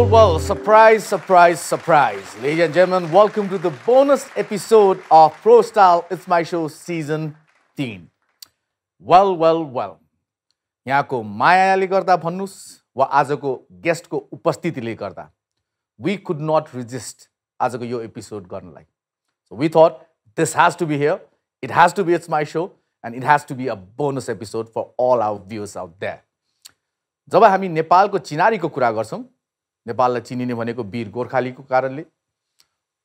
Well, well, surprise, surprise, surprise. Ladies and gentlemen, welcome to the bonus episode of Pro Style It's My Show Season 3. Well, well, well. यहाँको मायाले गर्दा भन्नुहोस् वा आजको गेस्टको उपस्थितिले गर्दा वी कुड नट रिजिस्ट आजको यो एपिसोड गर्नलाई so we thought this has to be here it has to be it's my show and it has to be a bonus episode for all our views out that जब हामी नेपालको चिनारीको कुरा गर्छौँ नेपाललाई चिनिने भनेको वीर गोर्खालीको कारणले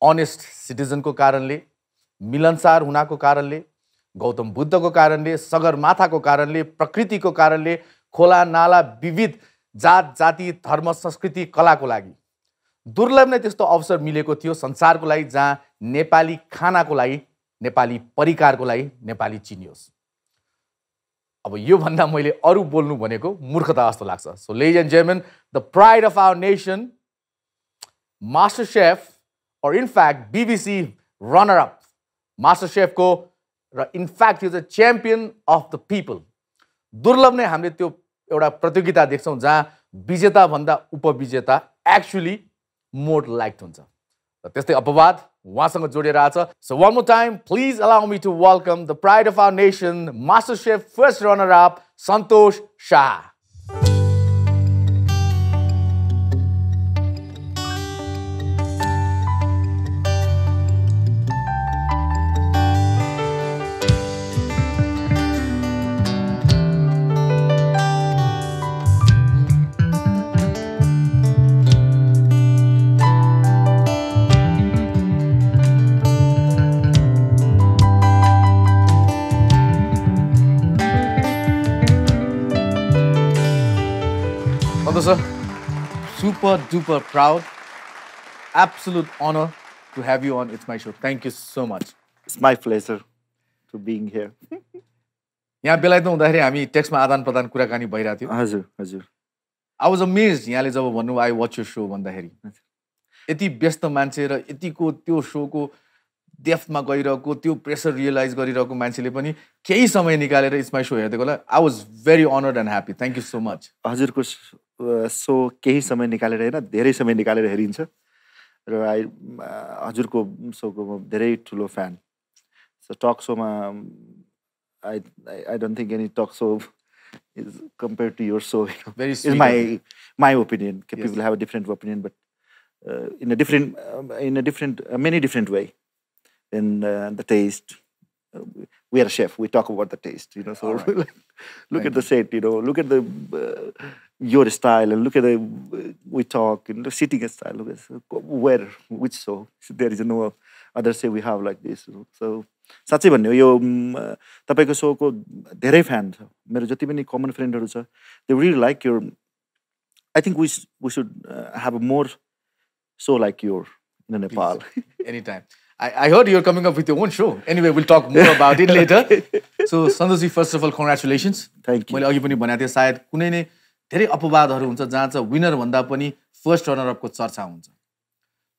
अनेस्ट सिटिजनको कारणले मिलनसार हुनाको कारणले गौतम बुद्धको कारणले सगरमाथाको कारणले प्रकृतिको कारणले खोला नाला विविध जात जाति धर्म संस्कृति कलाको लागि दुर्लभ नै त्यस्तो अवसर मिलेको थियो संसारको लागि जहाँ नेपाली खानाको लागि नेपाली परिकारको लागि नेपाली चिनियोस् अब योभन्दा मैले अरू बोल्नु भनेको मूर्खता जस्तो लाग्छ सो लेज एन्ड जेमेन the pride of our nation master chef or in fact BBC runner up master सेफको र इनफ्याक्ट यो चाहिँ च्याम्पियन अफ द पिपल दुर्लभ नै हामीले त्यो एउटा प्रतियोगिता देख्छौँ जहाँ विजेताभन्दा उपविजेता एक्चुली मोर लाइक हुन्छ र त्यस्तै अपवाद उहाँसँग जोडिएर आएको छ so one more time please allow me to welcome the pride of our nation master chef first runner up Santosh Shah super duper proud. Absolute honor to have you on It's My Show. Thank you so much. It's my pleasure to being here. यहाँ बेलायत हुँदाखेरि हामी टेक्स्टमा आदान प्रदान कुराकानी भइरहेको थियो हजुर हजुर आई वाज अमेज यहाँले जब भन्नु आई वाच यु सो भन्दाखेरि यति व्यस्त मान्छे र यतिको त्यो सोको डेफमा गइरहेको त्यो प्रेसर रियलाइज गरिरहेको मान्छेले पनि केही समय निकालेर इट्स माई सो हेरिदिएको होला I was very honoured and happy thank you so much हजुरको सो केही समय निकालेर होइन धेरै समय निकालेर हेरिन्छ र आई हजुरको सोको म धेरै ठुलो फ्यान सो टक सोमा I I don't think any talk show is compared to your show. You know, is my my opinion. Yes. People have a different opinion, but in a different in a different many different way in the taste, we are a chef. We talk about the taste, you know. So right. look Thank at the set, you know. Look at the uh, your style, and look at the uh, we talk and the sitting style. Where, which so there is no other say we have like this. So साँच्चै भन्ने हो यो तपाईँको सोको धेरै fan छ मेरो जति पनि कमन फ्रेन्डहरू छ they really like your I we we we should have a more show like your I, I heard you're coming up with your own show. Anyway, we'll talk more about it later. So, Santoshji first of all congratulations thank you मैले अघि पनि भनेको थिएँ सायद कुनै नै धेरै अपवादहरू हुन्छ जहाँ चाहिँ विनर भन्दा पनि फर्स्ट रनरअपको चर्चा हुन्छ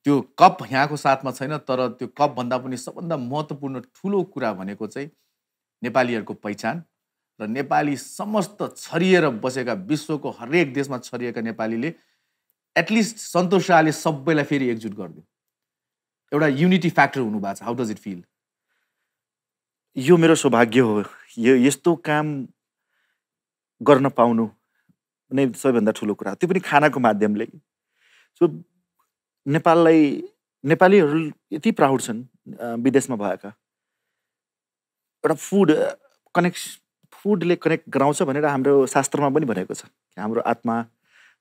त्यो कप यहाँको साथमा छैन तर त्यो कपभन्दा पनि सबभन्दा महत्त्वपूर्ण ठुलो कुरा भनेको चाहिँ नेपालीहरूको पहिचान र नेपाली समस्त छरिएर बसेका विश्वको हरेक देशमा छरिएका नेपालीले एटलिस्ट सन्तोष शाहले सबैलाई फेरि एकजुट गरिदियो एउटा युनिटी फ्याक्टर हुनुभएको छ हाउ डज इट फिल यो मेरो सौभाग्य हो यो यस्तो काम गर्न पाउनु नै सबैभन्दा ठुलो कुरा हो त्यो पनि खानाको माध्यमले सो नेपाललाई नेपालीहरू यति प्राउड छन् विदेशमा भएका एउटा फुड कनेक्स फुडले कनेक्ट गराउँछ भनेर हाम्रो शास्त्रमा पनि भनेको छ हाम्रो आत्मा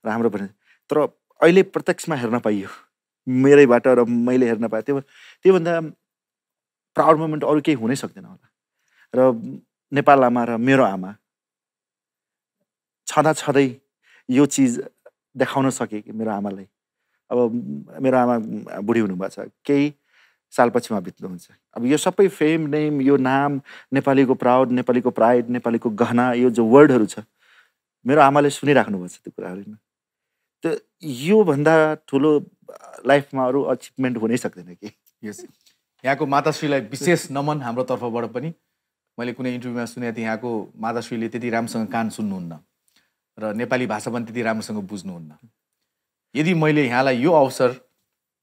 र हाम्रो भने तर अहिले प्रत्यक्षमा हेर्न पाइयो मेरैबाट र मैले हेर्न पाएँ त्यो त्योभन्दा प्राउड मोमेन्ट अरू केही हुनै सक्दैन होला र नेपाल आमा र मेरो आमा छँदा छँदै यो चिज देखाउन सके मेरो आमालाई अब मेरो आमा बुढी हुनुभएको छ केही सालपछि उहाँ बित्नुहुन्छ अब यो सबै फेम नेम यो नाम नेपालीको प्राउड नेपालीको प्राइड नेपालीको गहना यो जो वर्डहरू छ मेरो आमाले सुनिराख्नु भएको छ त्यो कुराहरू त्यो योभन्दा ठुलो लाइफमा अरू अचिभमेन्ट हुनै सक्दैन कि यस यहाँको माताश्रीलाई विशेष नमन हाम्रो तर्फबाट पनि मैले कुनै इन्टरभ्यूमा सुनेको थिएँ यहाँको माताश्रीले त्यति राम्रोसँग कान सुन्नुहुन्न र नेपाली भाषा पनि त्यति राम्रोसँग बुझ्नुहुन्न यदि मैले यहाँलाई यो अवसर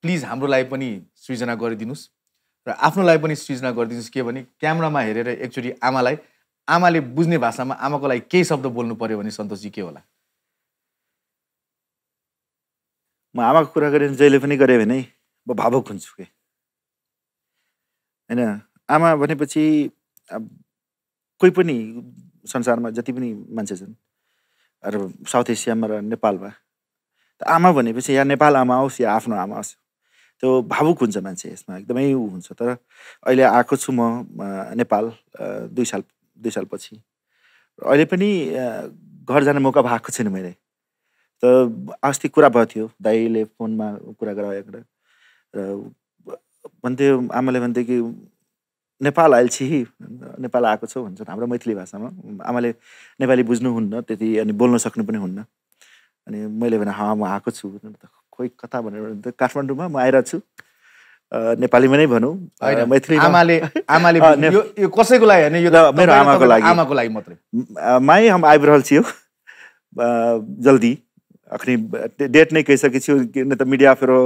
प्लिज हाम्रो लागि पनि सृजना गरिदिनुहोस् र आफ्नो लागि पनि सृजना गरिदिनुहोस् के भने क्यामरामा हेरेर एकचोटि आमालाई आमाले बुझ्ने भाषामा आमाको लागि केही शब्द बोल्नु पऱ्यो भने सन्तोषजी के होला म आमाको कुरा गरेँ जहिले पनि गरेँ भने म भावुक हुन्छु कि होइन आमा भनेपछि अब कोही पनि संसारमा जति पनि मान्छे छन् र साउथ एसियामा र नेपालमा त आमा भनेपछि या नेपाल आमा होस् या आफ्नो आमा होस् त्यो भावुक हुन्छ मान्छे यसमा एकदमै ऊ हुन्छ तर अहिले आएको छु म नेपाल दुई साल दुई सालपछि अहिले पनि घर जाने मौका भएको छैन मैले त अस्ति कुरा भएको थियो दाइले फोनमा कुरा गरायो र भन्थ्यो आमाले भन्थ्यो कि नेपाल छि नेपाल आएको छ भन्छन् हाम्रो मैथिली भाषामा आमाले नेपाली बुझ्नुहुन्न त्यति अनि बोल्न सक्नु पनि हुन्न अनि मैले भने हा म आएको छु खोइ कथा भनेर काठमाडौँमा म आइरहेको छु नेपालीमा नै भनौँ मैथिली आमाले आमाले यो कसैको लागि होइन यो मेरो आमाको लागि आमाको लागि मात्रै माई हम आइब्रहल छियो जल्दी अखनि डेट नै कह कि नै त मिडिया फेरो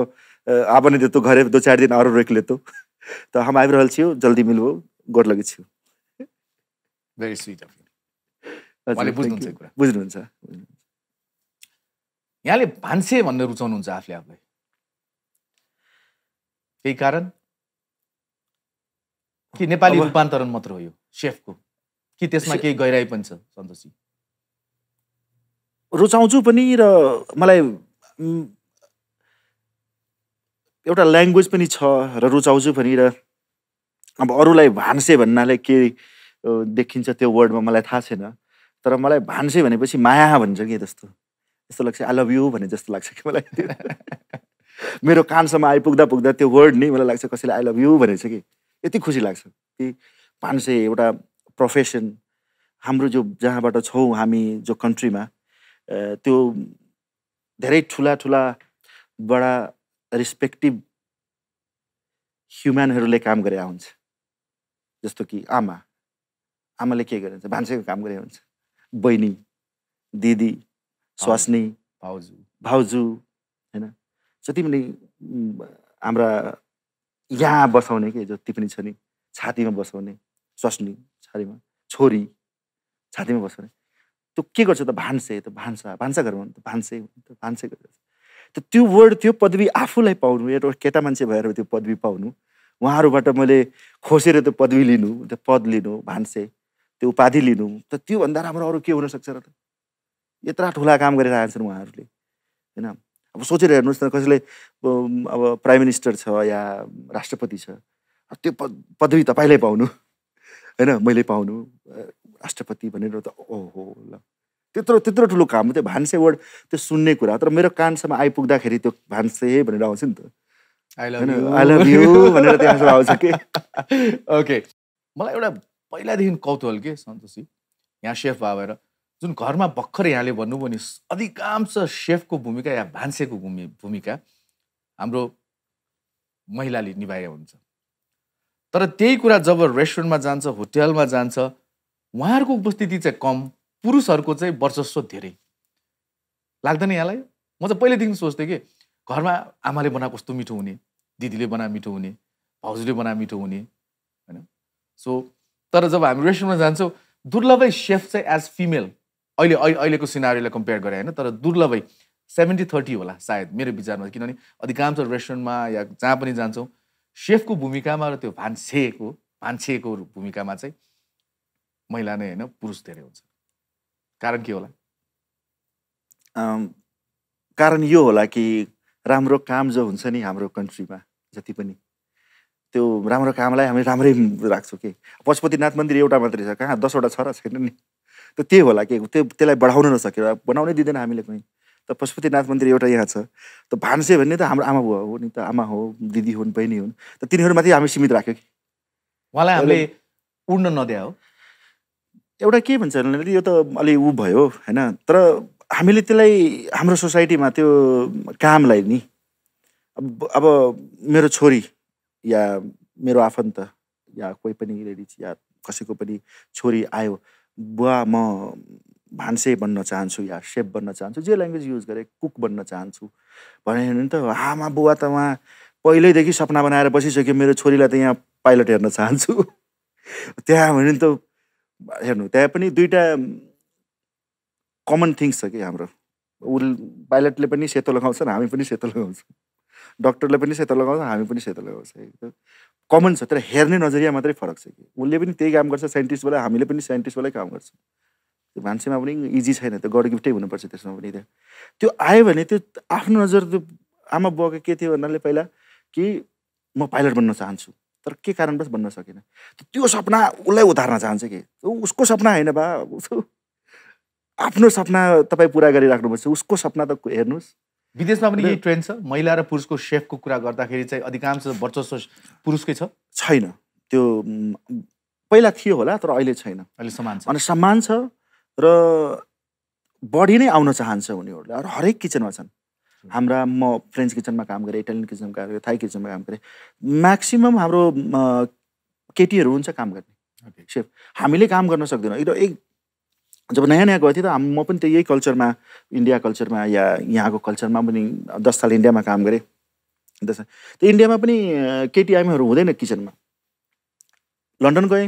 आब नै देतो घरे दो चार दिन आरो रोकि लेतौ त हम आबि रहल छियौ जल्दी मिलबौ गोर लगै छियौ भेरी स्वीट अफ बुझ्नुहुन्छ यहाँले भान्से भन्न रुचाउनुहुन्छ आफूले आफूलाई केही कारण कि नेपाली रूपान्तरण मात्र हो यो सेफको कि त्यसमा केही गहिराई पनि छ सन्तोषजी रुचाउँछु पनि र मलाई एउटा ल्याङ्ग्वेज पनि छ र रुचाउँछु पनि र अब अरूलाई भान्से भन्नाले के देखिन्छ त्यो वर्डमा मलाई थाहा छैन तर मलाई भान्से भनेपछि माया भन्छ कि जस्तो यस्तो लाग्छ आई लभ यु भने जस्तो लाग्छ कि मलाई मेरो कानसम्म आइपुग्दा पुग्दा त्यो वर्ड नै मलाई लाग्छ कसैले आई लभ यु भनेछ कि यति खुसी लाग्छ कि भान्से एउटा प्रोफेसन हाम्रो जो जहाँबाट छौँ हामी जो कन्ट्रीमा त्यो धेरै ठुला ठुला बडा रिस्पेक्टिभ ह्युम्यानहरूले काम गरे हुन्छ जस्तो कि आमा आमाले के गरे हुन्छ भान्सेको काम गरे हुन्छ बहिनी दिदी स्वास्नी भाउजू भाउजू होइन जति पनि हाम्रा यहाँ बसाउने के जति पनि छ नि छातीमा बसाउने स्वास्नी छातीमा छोरी छातीमा बसाउने त्यो के गर्छ त भान्से त भान्सा भान्सा घर भन्नु त भान्से भान्से गर्छ त त्यो वर्ड त्यो पदवी आफूलाई पाउनु एउटा केटा मान्छे भएर त्यो पदवी पाउनु उहाँहरूबाट मैले खोसेर त्यो पदवी लिनु त्यो पद लिनु भान्से त्यो उपाधि लिनु त त्योभन्दा राम्रो अरू के हुनसक्छ र त ठुला काम गरिरहेछन् छन् उहाँहरूले होइन अब सोचेर हेर्नुहोस् न कसैले अब प्राइम मिनिस्टर छ या राष्ट्रपति छ त्यो पद पदवी तपाईँले पाउनु होइन मैले पाउनु राष्ट्रपति भनेर त ओहो ल त्यत्रो त्यत्रो ठुलो काम त्यो भान्से वर्ड त्यो सुन्ने कुरा तर मेरो कानसम्म आइपुग्दाखेरि त्यो भान्से भनेर आउँछ नि त आई लभ यु भनेर त्यहाँसम्म आउँछ कि ओके मलाई एउटा पहिलादेखि कौतूहल के सन्तोषी यहाँ सेफ भएर जुन घरमा भर्खर यहाँले भन्नुभयो नि अधिकांश सेफको भूमिका या भान्सेको भूमि भूमिका हाम्रो महिलाले निभाए हुन्छ तर त्यही कुरा जब रेस्टुरेन्टमा जान्छ होटेलमा जान्छ उहाँहरूको उपस्थिति चाहिँ कम पुरुषहरूको चाहिँ वर्चस्व धेरै लाग्दैन यहाँलाई म चाहिँ पहिल्यैदेखि सोच्थेँ कि घरमा आमाले बना कस्तो मिठो हुने दिदीले बना मिठो हुने भाउजूले बना मिठो हुने होइन सो तर जब हामी रेस्टुरेन्टमा जान्छौँ दुर्लभै सेफ चाहिँ एज फिमेल अहिले अहिलेको सिनारीलाई कम्पेयर गरेँ होइन तर दुर्लभै सेभेन्टी थर्टी होला सायद मेरो विचारमा किनभने अधिकांश रेस्टुरेन्टमा या जहाँ पनि जान्छौँ सेफको भूमिकामा र त्यो भान्सेको भान्सेको भूमिकामा चाहिँ महिला नै होइन पुरुष धेरै हुन्छ कारण के होला कारण यो होला कि राम्रो काम जो हुन्छ नि हाम्रो कन्ट्रीमा जति पनि त्यो राम्रो कामलाई हामी राम्रै राख्छौँ कि पशुपतिनाथ मन्दिर एउटा मात्रै छ कहाँ दसवटा छ र छैन नि त त्यही होला कि त्यो त्यसलाई बढाउन नसकेर बनाउनै दिँदैन हामीले कहीँ त पशुपतिनाथ मन्दिर एउटा यहाँ छ त भान्से भन्ने त हाम्रो आमा बुवा हो नि त आमा हो दिदी हुन् बहिनी हुन् त तिनीहरूमाथि हामी सीमित राख्यौँ कि उहाँलाई हामीले उड्न नदिया हो एउटा के भन्छ भने यो त अलि ऊ भयो होइन तर हामीले त्यसलाई हाम्रो सोसाइटीमा त्यो कामलाई नि अब अब मेरो छोरी या मेरो आफन्त या कोही पनि लेडिज या कसैको पनि छोरी आयो बुवा म भान्से बन्न चाहन्छु या सेफ बन्न चाहन्छु जे ल्याङ्ग्वेज युज गरेँ कुक बन्न चाहन्छु भन्यो भने त आमा बुवा त उहाँ पहिल्यैदेखि सपना बनाएर बसिसक्यो मेरो छोरीलाई त यहाँ पाइलट हेर्न चाहन्छु त्यहाँ भने त हेर्नु त्यहाँ पनि दुईवटा कमन थिङ्स छ कि हाम्रो उसले पाइलटले पनि सेतो लगाउँछन् हामी पनि सेतो लगाउँछौँ डक्टरले पनि सेतो लगाउँछ हामी पनि सेतो लगाउँछ कमन छ तर हेर्ने नजरिया मात्रै फरक छ कि उसले पनि त्यही काम गर्छ साइन्टिस्टबाट हामीले पनि साइन्टिस्टबाटै काम गर्छ त्यो मान्छेमा पनि इजी छैन त्यो गड गिफ्टै हुनुपर्छ त्यसमा पनि त्यहाँ त्यो आयो भने त्यो आफ्नो नजर त्यो आमा बुवाको के थियो भन्नाले पहिला कि म पाइलट बन्न चाहन्छु तर के कारण बस भन्न सकेन त्यो सपना उसलाई उतार्न चाहन्छ कि उसको सपना होइन बा आफ्नो सपना तपाईँ पुरा गरिराख्नुपर्छ उसको सपना त हेर्नुहोस् विदेशमा पनि यही ट्रेन्ड छ महिला र पुरुषको सेफको कुरा गर्दाखेरि चाहिँ अधिकांश वर्चस्व पुरुषकै छैन त्यो पहिला थियो होला तर अहिले छैन अहिले सम्मान छ अनि सम्मान छ र बढी नै आउन चाहन्छ उनीहरूले हरेक किचनमा छन् हाम्रा म फ्रेन्च किचनमा काम गरेँ इटालियन किचनमा काम गरेँ थाई किचनमा काम गरेँ म्याक्सिमम् हाम्रो केटीहरू हुन्छ काम गर्ने सेफ हामीले काम गर्न सक्दैनौँ यो एक जब नयाँ नयाँ गएको थिएँ त हाम म पनि त्यही कल्चरमा इन्डिया कल्चरमा या यहाँको कल्चरमा पनि दस साल इन्डियामा काम गरेँ दस त्यो इन्डियामा पनि केटिआइमहरू हुँदैन किचनमा लन्डन गएँ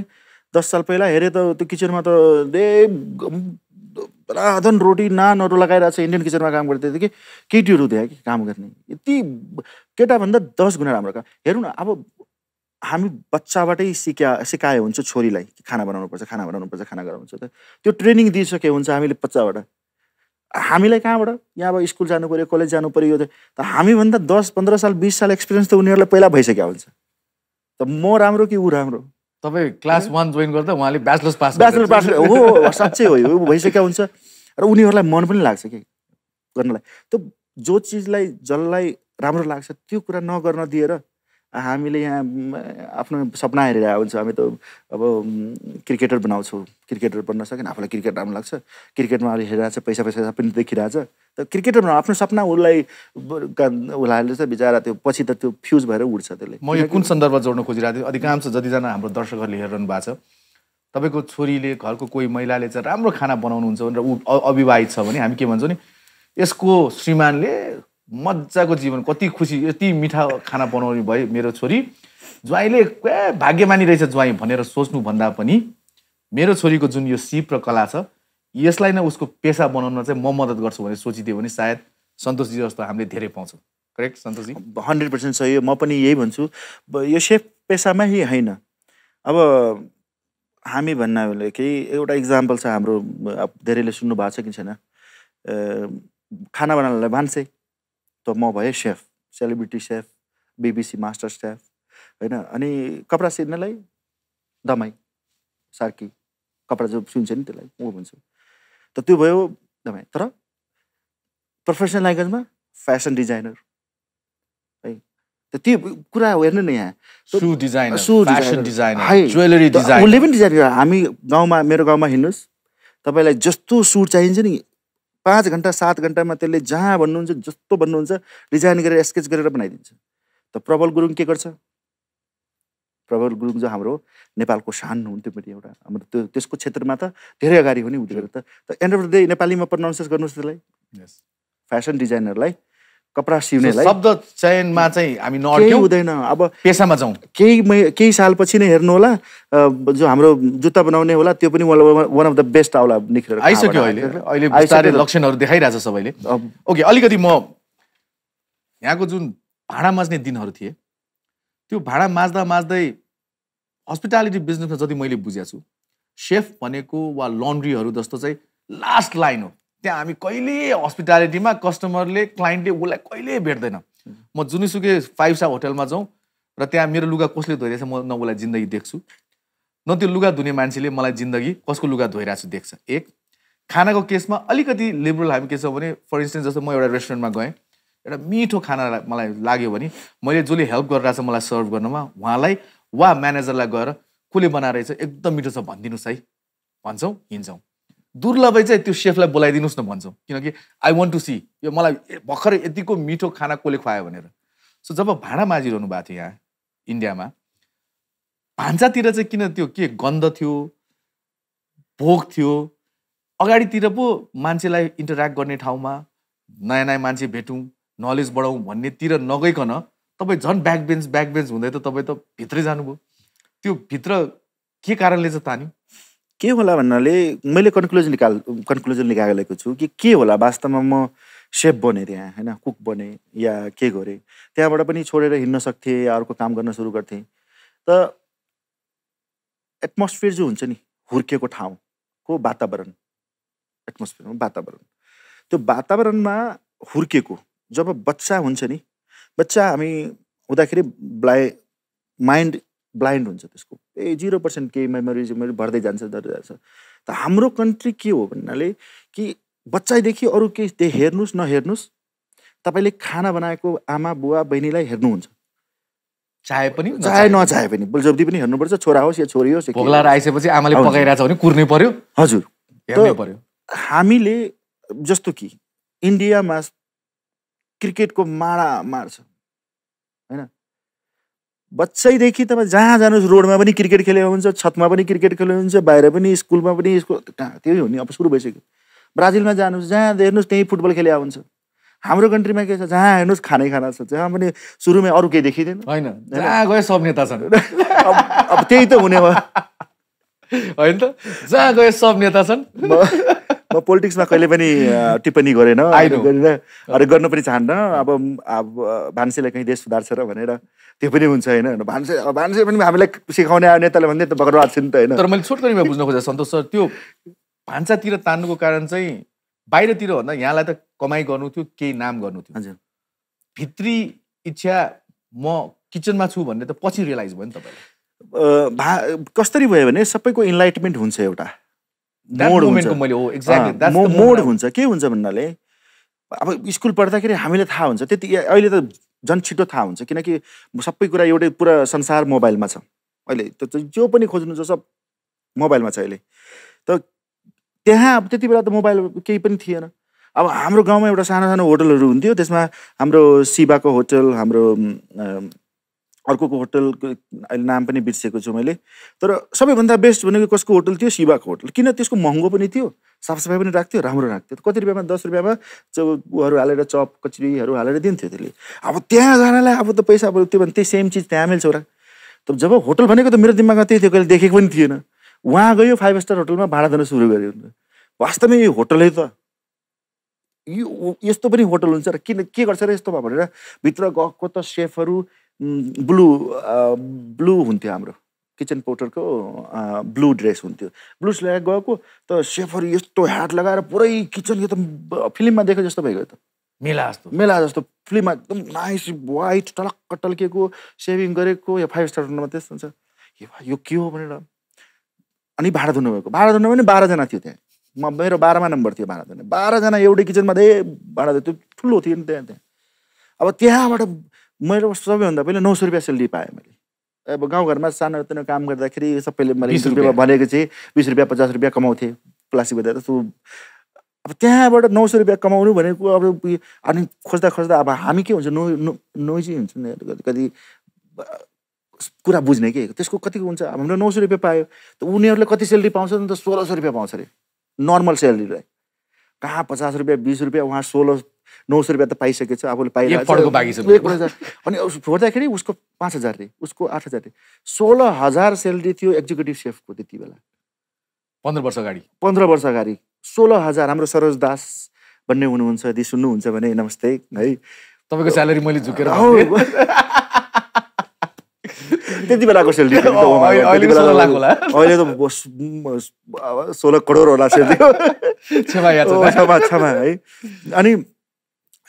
दस साल पहिला हेरेँ त त्यो किचनमा त धेरै राधन रोटी नानहरू लगाइरहेको छ इन्डियन किचनमा काम गर्दै थियो कि केटीहरू थियो कि काम गर्ने यति केटाभन्दा दस गुणा राम्रो काम हेरौँ न अब हामी बच्चाबाटै सिका सिकायो हुन्छ छोरीलाई कि खाना पर्छ खाना बनाउनु पर्छ खाना गराउँछ त त्यो ट्रेनिङ दिइसक्यो हुन्छ हामीले बच्चाबाट हामीलाई कहाँबाट यहाँ अब स्कुल जानु पऱ्यो कलेज जानु पऱ्यो यो त हामीभन्दा दस पन्ध्र साल बिस साल एक्सपिरियन्स त उनीहरूलाई पहिला भइसक्यो हुन्छ त म राम्रो कि ऊ राम्रो तपाईँ क्लास वान जोइन गर्दा उहाँले ब्याचलर्स पास ब्याचलर पास हो साँच्चै हो भइसकेको हुन्छ र उनीहरूलाई मन पनि लाग्छ कि गर्नलाई त्यो जो चिजलाई जसलाई राम्रो लाग्छ त्यो कुरा नगर्न दिएर हामीले यहाँ आफ्नो सपना हेरेर हुन्छ हामी त अब क्रिकेटर बनाउँछौँ क्रिकेटर बन्न सकेन आफूलाई क्रिकेट राम्रो लाग्छ क्रिकेटमा अहिले हेरिरहेछ पैसा पैसा पनि देखिरहेछ त क्रिकेटर बनाउनु आफ्नो सपना उसलाई उसलाई चाहिँ बिचरा त्यो पछि त त्यो फ्युज भएर उड्छ त्यसले म यो कुन सन्दर्भ जोड्न खोजिरहेको थिएँ अधिकांश जतिजना हाम्रो दर्शकहरूले हेरिरहनु भएको छ तपाईँको छोरीले घरको कोही महिलाले चाहिँ राम्रो खाना बनाउनुहुन्छ भनेर ऊ अविवाहित छ भने हामी के भन्छौँ नि यसको श्रीमानले मजाको जीवन कति खुसी यति मिठा खाना बनाउने भयो मेरो छोरी ज्वाइँले क्या भाग्यमानी रहेछ ज्वाइँ भनेर सोच्नुभन्दा पनि मेरो छोरीको जुन यो सिप र कला छ यसलाई नै उसको पेसा बनाउन चाहिँ म मद्दत गर्छु भनेर सोचिदियो भने सायद सन्तोषजी जस्तो हामीले धेरै पाउँछौँ करेक्ट सन्तोषजी हन्ड्रेड पर्सेन्ट सही हो म पनि यही भन्छु यो सेफ पेसामै होइन अब हामी भन्नाले केही एउटा इक्जाम्पल छ हाम्रो धेरैले सुन्नु भएको छ कि छैन खाना बनाउनलाई भान्से त म भएँ chef celebrity chef BBC master chef होइन अनि कपडा सिर्नेलाई दमाई सार्की कपडा जो सुन्छ नि त्यसलाई ऊ भन्छु त त्यो भयो दमाई तर प्रोफेसनल ल्याङ्ग्वेजमा फेसन डिजाइनर है त त्यो कुरा हेर्नु न यहाँ सु उसले पनि डिजाइन हामी गाउँमा मेरो गाउँमा हिँड्नुहोस् तपाईँलाई जस्तो सुट चाहिन्छ नि पाँच घन्टा सात घन्टामा त्यसले जहाँ भन्नुहुन्छ जस्तो भन्नुहुन्छ डिजाइन गरेर स्केच गरेर बनाइदिन्छ त प्रबल गुरुङ के गर्छ प्रबल गुरुङ जो हाम्रो नेपालको शान हुन्थ्यो पनि एउटा हाम्रो त्यो त्यसको क्षेत्रमा त धेरै अगाडि हुने हुँदै त एन्ड अफ द डे नेपालीमा प्रनाउन्सेस गर्नुहोस् त्यसलाई फेसन डिजाइनरलाई कपडा सिउनेलाई शब्द चयनमा चाहिँ हामी नअड्क्यौँ हुँदैन अब पेसामा जाउँ केही केही साल पछि नै हेर्नु होला जो हाम्रो जुत्ता बनाउने होला त्यो पनि वान अफ द बेस्ट आउला निक्लेर आइसक्यो अहिले अहिले बिस्तारै लक्षणहरू देखाइरहेछ सबैले ओके अलिकति म यहाँको जुन भाँडा माझ्ने दिनहरू थिए त्यो भाँडा माझ्दा माझ्दै हस्पिटालिटी बिजनेसमा जति मैले बुझेको छु सेफ भनेको वा लन्ड्रीहरू जस्तो चाहिँ लास्ट लाइन हो त्यहाँ हामी कहिले हस्पिटालिटीमा कस्टमरले क्लाइन्टले उसलाई कहिले भेट्दैन म जुनैसुकै फाइभ स्टार होटलमा जाउँ र त्यहाँ मेरो लुगा कसले धोइरहेछ म न उसलाई जिन्दगी देख्छु न त्यो लुगा धुने मान्छेले मलाई जिन्दगी कसको लुगा धोइरहेको छु देख्छ एक खानाको केसमा अलिकति लिबरल हामी के छ भने फर इन्स्टेन्स जस्तो म एउटा रेस्टुरेन्टमा गएँ एउटा मिठो खाना मलाई लाग्यो भने मैले जसले हेल्प गरिरहेको मलाई सर्भ गर्नुमा उहाँलाई वा म्यानेजरलाई गएर कसले बनाएर एकदम मिठो छ भनिदिनुहोस् है भन्छौँ हिँड्छौँ दुर्लभै चाहिँ त्यो सेफलाई बोलाइदिनुहोस् न भन्छौँ किनकि आई वन्ट टु सी यो मलाई भर्खरै यतिको मिठो खाना कसले खुवायो भनेर सो जब भाँडा माझिरहनु भएको थियो यहाँ इन्डियामा भान्सातिर चाहिँ किन त्यो के गन्ध थियो भोग थियो अगाडितिर पो मान्छेलाई इन्टरेक्ट गर्ने ठाउँमा नयाँ नयाँ मान्छे भेटौँ नलेज बढाउँ भन्नेतिर नगइकन तपाईँ झन् ब्याक बेन्च ब्याक बेन्च हुँदै त तपाईँ त भित्रै जानुभयो त्यो भित्र के कारणले चाहिँ तान्यो के होला भन्नाले मैले कन्क्लुजन निकाल कन्क्लुजन निकालेको छु कि के होला वास्तवमा म सेफ बने त्यहाँ होइन कुक बने या के गरेँ त्यहाँबाट पनि छोडेर हिँड्न सक्थेँ या अर्को काम गर्न सुरु गर्थेँ त एटमोस्फियर जो हुन्छ नि हुर्किएको ठाउँको वातावरण एटमोस्फियर वातावरण त्यो वातावरणमा हुर्किएको जब बच्चा हुन्छ नि बच्चा हामी हुँदाखेरि ब्लाइ माइन्ड ब्लाइन्ड हुन्छ त्यसको ए जिरो पर्सेन्ट केही मेमोरिज मेमोरी भर्दै जान्छ धर्दै जान्छ त हाम्रो कन्ट्री के हो भन्नाले कि बच्चादेखि अरू केही त्यही हेर्नुहोस् नहेर्नुहोस् तपाईँले खाना बनाएको आमा बुवा बहिनीलाई हेर्नुहुन्छ चाहे पनि चाहे नचाहे पनि जब्दी पनि हेर्नुपर्छ छोरा होस् या छोरी होस् आइसकेपछि आमाले पकाइरहेको भने कुर्नै पर्यो हजुर पर्यो हामीले जस्तो कि इन्डियामा क्रिकेटको माडा मार्छ होइन बच्चैदेखि तपाईँ जहाँ जानुहोस् रोडमा पनि क्रिकेट खेलेको हुन्छ छतमा पनि क्रिकेट खेलेको हुन्छ बाहिर पनि स्कुलमा पनि स्कुल कहाँ त्यही हो नि अब सुरु भइसक्यो ब्राजिलमा जानुहोस् जहाँ हेर्नुहोस् त्यहीँ फुटबल खेले हुन्छ हाम्रो कन्ट्रीमा के छ जहाँ हेर्नुहोस् खानै खाना छ जहाँ पनि सुरुमै अरू केही देखिँदैन होइन जहाँ गए सब नेता छन् अब त्यही त हुने भयो होइन त जहाँ गए सब नेता छन् म पोलिटिक्समा कहिले पनि टिप्पणी गरेन गरेन अरे गर्नु पनि चाहन्न अब अब भान्सेलाई कहीँ देश सुधार्छ र भनेर त्यो पनि हुन्छ होइन भान्से भान्से पनि हामीलाई सिकाउने नेताले भन्दै त बगर आएको नि त होइन तर मैले छोटकरीमा बुझ्न खोजेँ सन्तोष सर त्यो भान्सातिर तान्नुको कारण चाहिँ बाहिरतिर भन्दा यहाँलाई त कमाइ गर्नु थियो केही नाम गर्नु थियो हजुर भित्री इच्छा म किचनमा छु भन्ने त पछि रियलाइज भयो नि तपाईँ भा कसरी भयो भने सबैको इन्लाइटमेन्ट हुन्छ एउटा मोड ah, हुन्छ के हुन्छ भन्नाले अब स्कुल पढ्दाखेरि हामीलाई थाहा हुन्छ त्यति अहिले त झन् छिटो थाहा हुन्छ किनकि सबै कुरा एउटै पुरा संसार मोबाइलमा छ अहिले त्यो जो पनि खोज्नु छ सब मोबाइलमा छ अहिले त त्यहाँ अब त्यति बेला त मोबाइल केही पनि थिएन अब हाम्रो गाउँमा एउटा सानो सानो होटलहरू हुन्थ्यो त्यसमा हाम्रो शिवाको होटल हाम्रो अर्को होटलको अहिले नाम पनि बिर्सेको छु मैले तर सबैभन्दा बेस्ट भनेको कसको होटल थियो शिवाको होटल किन त्यसको महँगो पनि थियो साफसफाइ पनि राख्थ्यो राम्रो राख्थ्यो कति रुपियाँमा दस रुपियाँमा उहरू हालेर चप कचरीहरू हालेर दिन्थ्यो त्यसले अब त्यहाँ जानलाई अब त पैसा अब त्यो भने त्यही सेम चिज त्यहाँ मिल्छ होला त जब होटल भनेको त मेरो दिमागमा त्यही थियो कहिले देखेको पनि थिएन उहाँ गयो फाइभ स्टार होटलमा भाडा दिन सुरु गऱ्यो वास्तवमै यो होटलै त यो यस्तो पनि होटल हुन्छ र किन के गर्छ र यस्तो भयो भनेर भित्र गएको त सेफहरू ब्लु ब्लु हुन्थ्यो हाम्रो किचन पाउडरको ब्लु ड्रेस हुन्थ्यो ब्लु लगाएर गएको त सेफर यस्तो ह्याट लगाएर पुरै किचन यो त फिल्ममा देखे जस्तो भइगयो त मेला जस्तो मेला जस्तो फिल्ममा एकदम नाइस वाइट टलक्क टल्किएको सेभिङ गरेको या फाइभ स्टार होटलमा त्यस्तो हुन्छ यो के हो भनेर अनि भाडा भएको भाडा धुनु पनि बाह्रजना थियो त्यहाँ म मेरो बाह्रमा नम्बर थियो भाँडा धुने बाह्रजना एउटै किचनमा धेरै भाँडा त्यो ठुलो थियो नि त्यहाँ त्यहाँ अब त्यहाँबाट मेरो सबैभन्दा पहिला नौ सय रुपियाँ सेलरी पाएँ मैले अब गाउँघरमा सानोतिनो काम गर्दाखेरि सबैले मैले बिस रुपियाँ भनेको चाहिँ बिस रुपियाँ पचास रुपियाँ कमाउँथेँ प्लास्टिक बजार त अब त्यहाँबाट नौ सौ रुपियाँ कमाउनु भनेको अब अनि खोज्दा खोज्दा अब हामी के हुन्छ नो नोइजी नि कति कुरा बुझ्ने के त्यसको कतिको हुन्छ अब हाम्रो नौ सौ रुपियाँ पायो त उनीहरूले कति सेलेरी पाउँछ नि त सोह्र सौ रुपियाँ पाउँछ अरे नर्मल सेलेरीलाई कहाँ पचास रुपियाँ बिस रुपियाँ उहाँ सोह्र नौ सय रुपियाँ त पाइसकेछ आफूले पाइरहेको अनि छोड्दाखेरि उसको पाँच हजार रे उसको आठ हजार रे सोह्र हजार सेलरी थियो एक्जिक्युटिभ सेफको त्यति बेला पन्ध्र वर्ष अगाडि पन्ध्र वर्ष अगाडि सोह्र हजार हाम्रो सरोज दास भन्ने हुनुहुन्छ यदि सुन्नुहुन्छ भने नमस्ते है तपाईँको स्यालेरी मैले झुकेर त्यति बेलाको सेलेरी अहिले त सोह्र करोड होला सेलेरी क्षमा है अनि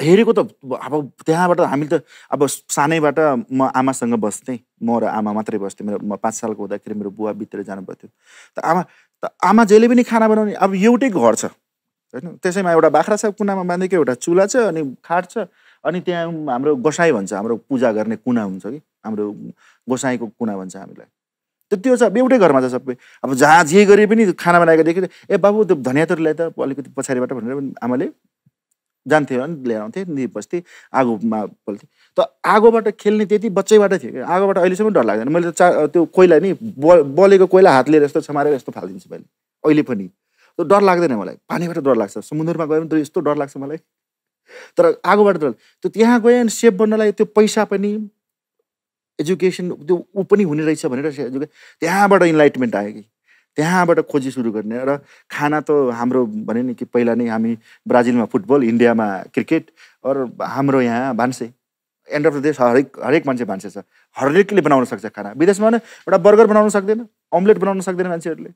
हेरेको त अब त्यहाँबाट हामीले त अब सानैबाट म आमासँग बस्थेँ म र आमा मात्रै बस्थेँ मेरो म पाँच सालको हुँदाखेरि मेरो बुवा बितेर जानुपर्थ्यो त आमा त आमा जहिले पनि खाना बनाउने अब एउटै घर छ होइन त्यसैमा एउटा बाख्रा छ कुनामा बाँधेको एउटा चुल्हा छ अनि खाट छ अनि त्यहाँ हाम्रो गोसाई भन्छ हाम्रो पूजा गर्ने कुना हुन्छ कि हाम्रो गोसाईको कुना भन्छ हामीलाई त त्यो छ एउटै घरमा छ सबै अब जहाँ जे गरे पनि खाना बनाएको देखेँ ए बाबु त्यो धनियाँतोरीलाई त अलिकति पछाडिबाट भनेर आमाले जान्थ्यो भने लिएर आउँथे नि बस्थे आगोमा पोल्थे त आगोबाट खेल्ने त्यति बच्चैबाट थियो कि आगोबाट अहिलेसम्म डर लाग्दैन मैले चा त्यो कोइला नि बलेको कोइला लिएर यस्तो छमारेर यस्तो फालिदिन्छु मैले अहिले पनि त्यो डर लाग्दैन मलाई पानीबाट डर लाग्छ समुद्रमा गयो भने त यस्तो डर लाग्छ मलाई तर आगोबाट डर त्यो त्यहाँ गयो भने सेफ बन्नलाई त्यो पैसा पनि एजुकेसन त्यो ऊ पनि हुने रहेछ भनेर त्यहाँबाट इन्लाइटमेन्ट आयो कि त्यहाँबाट खोजी सुरु गर्ने र खाना त हाम्रो भने नि कि पहिला नै हामी ब्राजिलमा फुटबल इन्डियामा क्रिकेट अरू हाम्रो यहाँ भान्से एन्ड अफ द देश हरेक हरेक मान्छे भान्से छ हरेकले बनाउन सक्छ खाना विदेशमा भने एउटा बर्गर बनाउन सक्दैन अम्लेट बनाउन सक्दैन मान्छेहरूले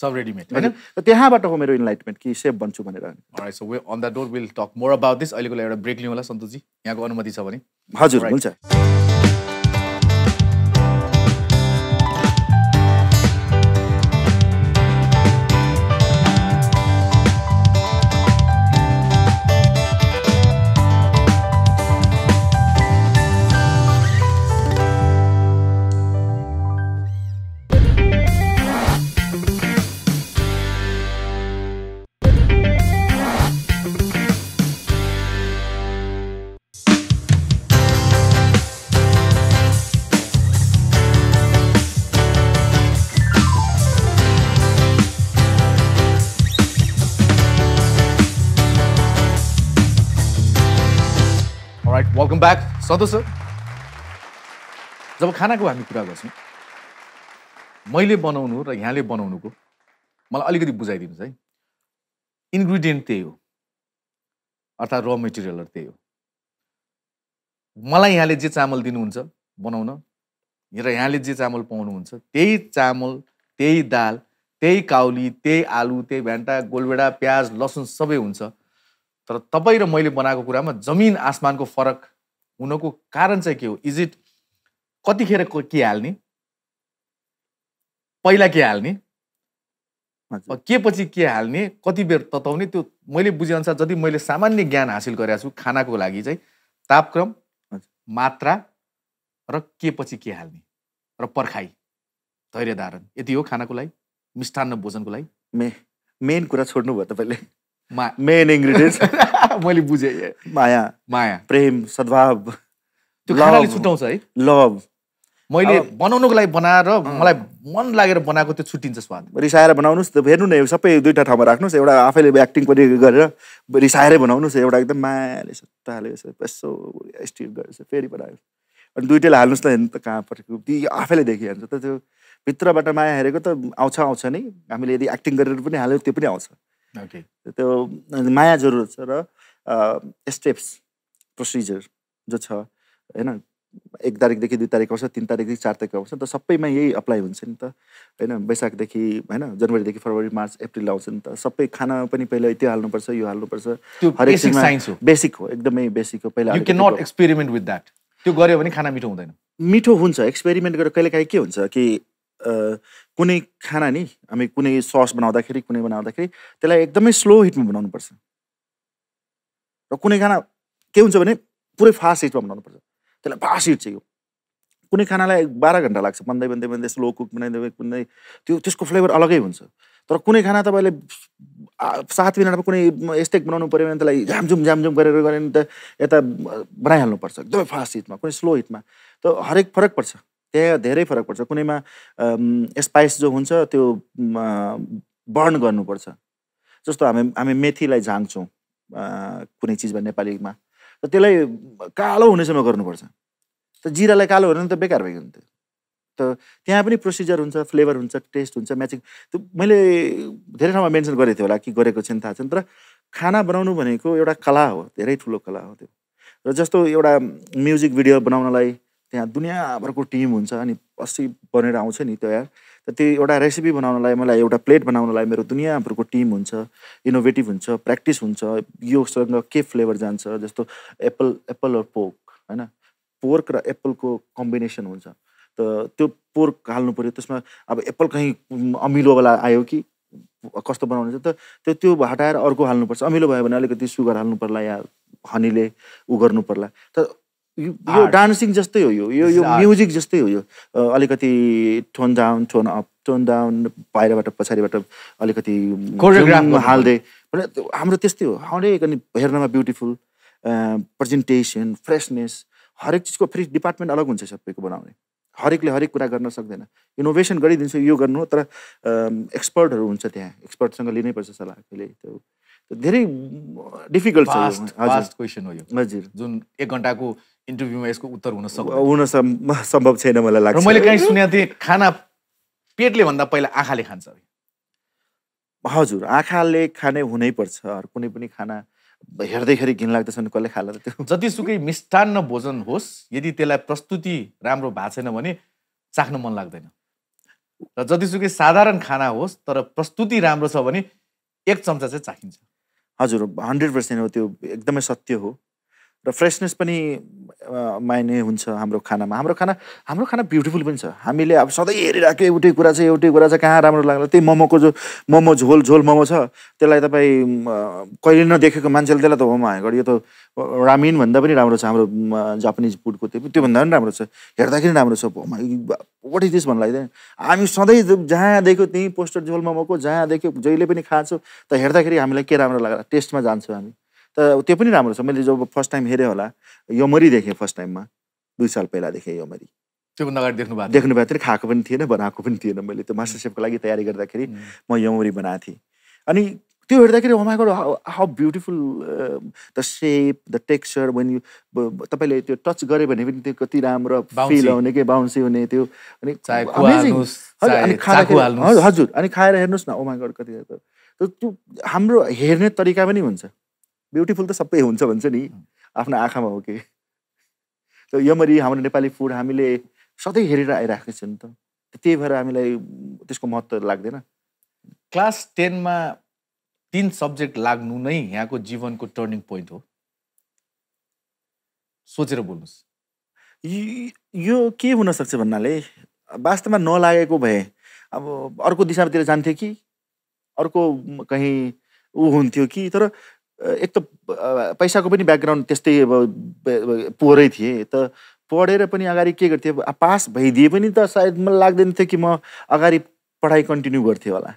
सब रेडिमेड होइन त्यहाँबाट हो मेरो इन्लाइटमेन्ट कि सेफ बन्छु भनेर so we on the door will talk more about this अहिलेको लागि एउटा ब्रेक लिउँला सन्तोषजी यहाँको अनुमति छ भने हजुर हुन्छ ब्याक सदस्य जब खानाको हामी कुरा गर्छौँ मैले बनाउनु र यहाँले बनाउनुको मलाई अलिकति बुझाइदिनुहोस् है इन्ग्रिडियन्ट त्यही हो अर्थात् र मेटेरियलहरू त्यही हो मलाई यहाँले जे चामल दिनुहुन्छ बनाउन र यहाँले जे चामल पाउनुहुन्छ त्यही चामल त्यही दाल त्यही काउली त्यही आलु त्यही भ्यान्टा गोलबेडा प्याज लसुन सबै हुन्छ तर तपाईँ र मैले बनाएको कुरामा जमिन आसमानको फरक हुनको कारण चाहिँ के हो इज इट कतिखेर के हाल्ने पहिला के हाल्ने के पछि के हाल्ने कति बेर तताउने त्यो मैले बुझेअनुसार जति मैले सामान्य ज्ञान हासिल गरेको छु खानाको लागि चाहिँ तापक्रम मात्रा र के पछि के हाल्ने र पर्खाइ धैर्य धारण यति हो खानाको लागि मिष्ठान्न भोजनको लागि मे मेन कुरा छोड्नुभयो तपाईँले मेन इन्ग्रिडियन्ट मैले बुझेँ माया माया प्रेम सद्भाव त्यो खानाले छुट्याउँछ है लभ मैले बनाउनुको लागि बनाएर मलाई मन लागेर बनाएको त्यो छुट्टिन्छ स्वाद रिसाएर बनाउनुहोस् त हेर्नु न सबै दुइटा ठाउँमा राख्नुहोस् एउटा आफैले एक्टिङ पनि गरेर रिसाएरै बनाउनुहोस् एउटा एकदम मायाले सत्ताले यसो स्टिल गरेछ फेरि बनायो अनि दुइटैले हाल्नुहोस् न हेर्नु त कहाँ ती आफैले देखिहाल्छ त त्यो भित्रबाट माया हेरेको त आउँछ आउँछ नि हामीले यदि एक्टिङ गरेर पनि हाल्यो त्यो पनि आउँछ त्यो माया जरुरत छ र स्टेप्स प्रोसिजर जो छ होइन एक तारिकदेखि दुई तारिक आउँछ तिन तारिकदेखि चार तारिक आउँछ त सबैमा यही अप्लाई हुन्छ नि त होइन वैशाखदेखि होइन जनवरीदेखि फरवरी मार्च अप्रिल आउँछ नि त सबै खाना पनि पहिला त्यो हाल्नुपर्छ यो हाल्नुपर्छ हरेक चिजमा बेसिक हो एकदमै बेसिक हो पहिला नट एक्सपेरिमेन्ट विथ द्याट त्यो गऱ्यो भने खाना मिठो हुँदैन मिठो हुन्छ एक्सपेरिमेन्ट गरेर कहिलेकाहीँ के हुन्छ कि कुनै खाना नि हामी कुनै सस बनाउँदाखेरि कुनै बनाउँदाखेरि त्यसलाई एकदमै स्लो हिटमा बनाउनुपर्छ र कुनै खाना के हुन्छ भने पुरै फास्ट हिटमा बनाउनुपर्छ त्यसलाई फास्ट हिट चाहियो कुनै खानालाई बाह्र घन्टा लाग्छ बन्दै बन्दै बन्दै स्लो कुक बनाइदिँदै कुनै त्यो त्यसको फ्लेभर अलगै हुन्छ तर कुनै खाना तपाईँले सात मिनटमा कुनै यस्तै बनाउनु पऱ्यो भने त्यसलाई झामझुम झामझुम गरेर गऱ्यो भने त यता बनाइहाल्नुपर्छ एकदमै फास्ट हिटमा कुनै स्लो हिटमा त हरेक फरक पर्छ त्यहाँ धेरै फरक पर्छ कुनैमा स्पाइस जो हुन्छ त्यो बर्न गर्नुपर्छ जस्तो हामी हामी मेथीलाई झाङ्छौँ कुनै चिजमा नेपालीमा र त्यसलाई कालो हुनेसम्म गर्नुपर्छ त जिरालाई कालो हुने त बेकार भइगयो नि त त्यहाँ पनि प्रोसिजर हुन्छ फ्लेभर हुन्छ टेस्ट हुन्छ म्याचिङ त्यो मैले धेरै ठाउँमा मेन्सन गरेको थिएँ होला कि गरेको छैन थाहा छैन तर खाना बनाउनु भनेको एउटा कला हो धेरै ठुलो कला हो त्यो र जस्तो एउटा म्युजिक भिडियो बनाउनलाई त्यहाँ दुनियाँभरको टिम हुन्छ अनि अस्ति बनेर आउँछ नि त्यो यार त्यो एउटा रेसिपी बनाउनलाई मलाई एउटा प्लेट बनाउनलाई मेरो दुनियाँभरको टिम हुन्छ इनोभेटिभ हुन्छ प्र्याक्टिस हुन्छ योसँग के फ्लेभर जान्छ जस्तो एप्पल एप्पल र पोर्क होइन पोर्क र एप्पलको कम्बिनेसन हुन्छ त त्यो पोर्क हाल्नु पऱ्यो त्यसमा अब एप्पल कहीँ अमिलोवाला आयो कि कस्तो बनाउनु त त्यो त्यो हटाएर अर्को हाल्नुपर्छ अमिलो भयो भने अलिकति सुगर हाल्नु पर्ला या हनीले उ गर्नु पर्ला तर यो डान्सिङ जस्तै हो यो यो यो म्युजिक जस्तै हो यो अलिकति tone down tone up tone down बाहिरबाट पछाडिबाट अलिकति हाल्दै हाम्रो त्यस्तै हो हरेक अनि हेर्नमा ब्युटिफुल प्रेजेन्टेसन फ्रेसनेस हरेक चिजको फेरि डिपार्टमेन्ट अलग हुन्छ सबैको बनाउने हरेकले हरेक कुरा गर्न सक्दैन इनोभेसन गरिदिन्छु यो गर्नु तर एक्सपर्टहरू हुन्छ त्यहाँ एक्सपर्टसँग लिनैपर्छ सल्लाह कहिले त्यो धेरै डिफिकल्ट छ हजुर जुन एक घन्टाको इन्टरभ्यूमा यसको उत्तर हुन सक्छ हुन सम्भव छैन मलाई लाग्छ मैले कहीँ सुनेको थिएँ खाना पेटले भन्दा पहिला आँखाले खान्छ हजुर आँखाले खाने हुनैपर्छ कुनै पनि खाना हेर्दैखेरि घिन लाग्दछ भने कसले खाला त्यो जतिसुकै मिष्टान्न भोजन होस् यदि त्यसलाई प्रस्तुति राम्रो भएको छैन भने चाख्न मन लाग्दैन र जतिसुकै साधारण खाना होस् तर प्रस्तुति राम्रो छ भने एक चम्चा चाहिँ चाखिन्छ हजुर हन्ड्रेड पर्सेन्ट हो त्यो एकदमै सत्य हो र फ्रेसनेस पनि माइने हुन्छ हाम्रो खानामा हाम्रो खाना हाम्रो खाना ब्युटिफुल पनि छ हामीले अब सधैँ हेरिरहेको एउटै कुरा चाहिँ एउटै कुरा चाहिँ कहाँ राम्रो लाग्ला त्यही मोमोको जो मोमो झोल झोल मोमो छ त्यसलाई तपाईँ कहिले नदेखेको मान्छेले त्यसलाई त मोमो हानेको यो त रामिन भन्दा पनि राम्रो छ हाम्रो जापानिज फुडको त्यो त्योभन्दा पनि राम्रो छ हेर्दाखेरि राम्रो छ वाट इज दिस भन्नु लाग्दैन हामी सधैँ जहाँ देख्यो त्यहीँ पोस्टर झोल मोमोको जहाँ देख्यो जहिले पनि खान्छौँ त हेर्दाखेरि हामीलाई के राम्रो लाग्ला टेस्टमा जान्छौँ हामी तर त्यो पनि राम्रो छ मैले जब फर्स्ट टाइम हेरेँ होला यमरी देखेँ फर्स्ट टाइममा दुई साल पहिला देखेँ यमरी त्योभन्दा अगाडि देख्नु भएको देख्नु भएको थियो खाएको पनि थिएन बनाएको पनि थिएन मैले त्यो मास्टर सेफको लागि तयारी गर्दाखेरि म यमरी बनाएको थिएँ अनि त्यो हेर्दाखेरि उहाँको how beautiful the shape the texture when you तपाईँले त्यो टच गरे भने पनि त्यो कति राम्रो फिल आउने के बााउन्सी हुने त्यो अनि हजुर अनि खाएर हेर्नुहोस् न उहाँको oh कति त्यो हाम्रो हेर्ने तरिका पनि हुन्छ ब्युटिफुल त सबै हुन्छ भन्छ नि आफ्नो आँखामा हो कि यमरी हाम्रो नेपाली फुड हामीले सधैँ हेरेर आइराखेको छ नि त त्यही भएर हामीलाई त्यसको महत्त्व लाग्दैन क्लास टेनमा तिन सब्जेक्ट लाग्नु नै यहाँको जीवनको टर्निङ पोइन्ट हो सोचेर बोल्नुहोस् यो के हुनसक्छ भन्नाले वास्तवमा नलागेको भए अब अर्को दिशातिर जान्थ्यो कि अर्को कहीँ ऊ हुन्थ्यो कि तर एक त पैसाको पनि ब्याकग्राउन्ड त्यस्तै अब पोहोरै थिएँ त पढेर पनि अगाडि के गर्थेँ पास भइदिए पनि त सायद मलाई लाग्दैन थियो कि म अगाडि पढाइ कन्टिन्यू गर्थेँ होला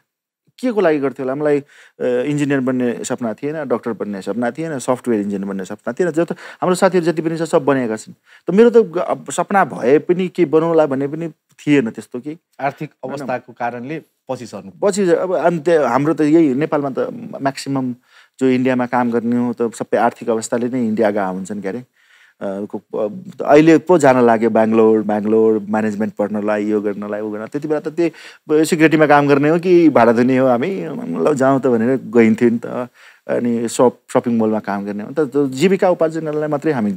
के को लागि गर्थेँ होला मलाई इन्जिनियर बन्ने सपना थिएन डक्टर बन्ने सपना थिएन सफ्टवेयर इन्जिनियर बन्ने सपना थिएन जस्तो हाम्रो साथीहरू जति पनि छ सब बनेका छन् त मेरो त सपना भए पनि के बनाउला भन्ने पनि थिएन त्यस्तो कि आर्थिक अवस्थाको कारणले पछि सर्नु पछि अब अन्त हाम्रो त यही नेपालमा त म्याक्सिमम् जो इन्डियामा काम गर्ने हो त सबै आर्थिक अवस्थाले नै इन्डिया गा हुन्छन् के अरे अहिले पो जान लाग्यो बेङ्गलोर बेङ्गलोर म्यानेजमेन्ट पढ्नलाई यो गर्नलाई ऊ गर्न त्यति बेला त त्यो सिक्युरिटीमा काम गर्ने हो कि भाडा दिने हो हामी ल जाउँ त भनेर गइन्थ्यो नि त अनि सप सपिङ मलमा काम गर्ने हो त जीविका उपार्जनलाई मात्रै हामी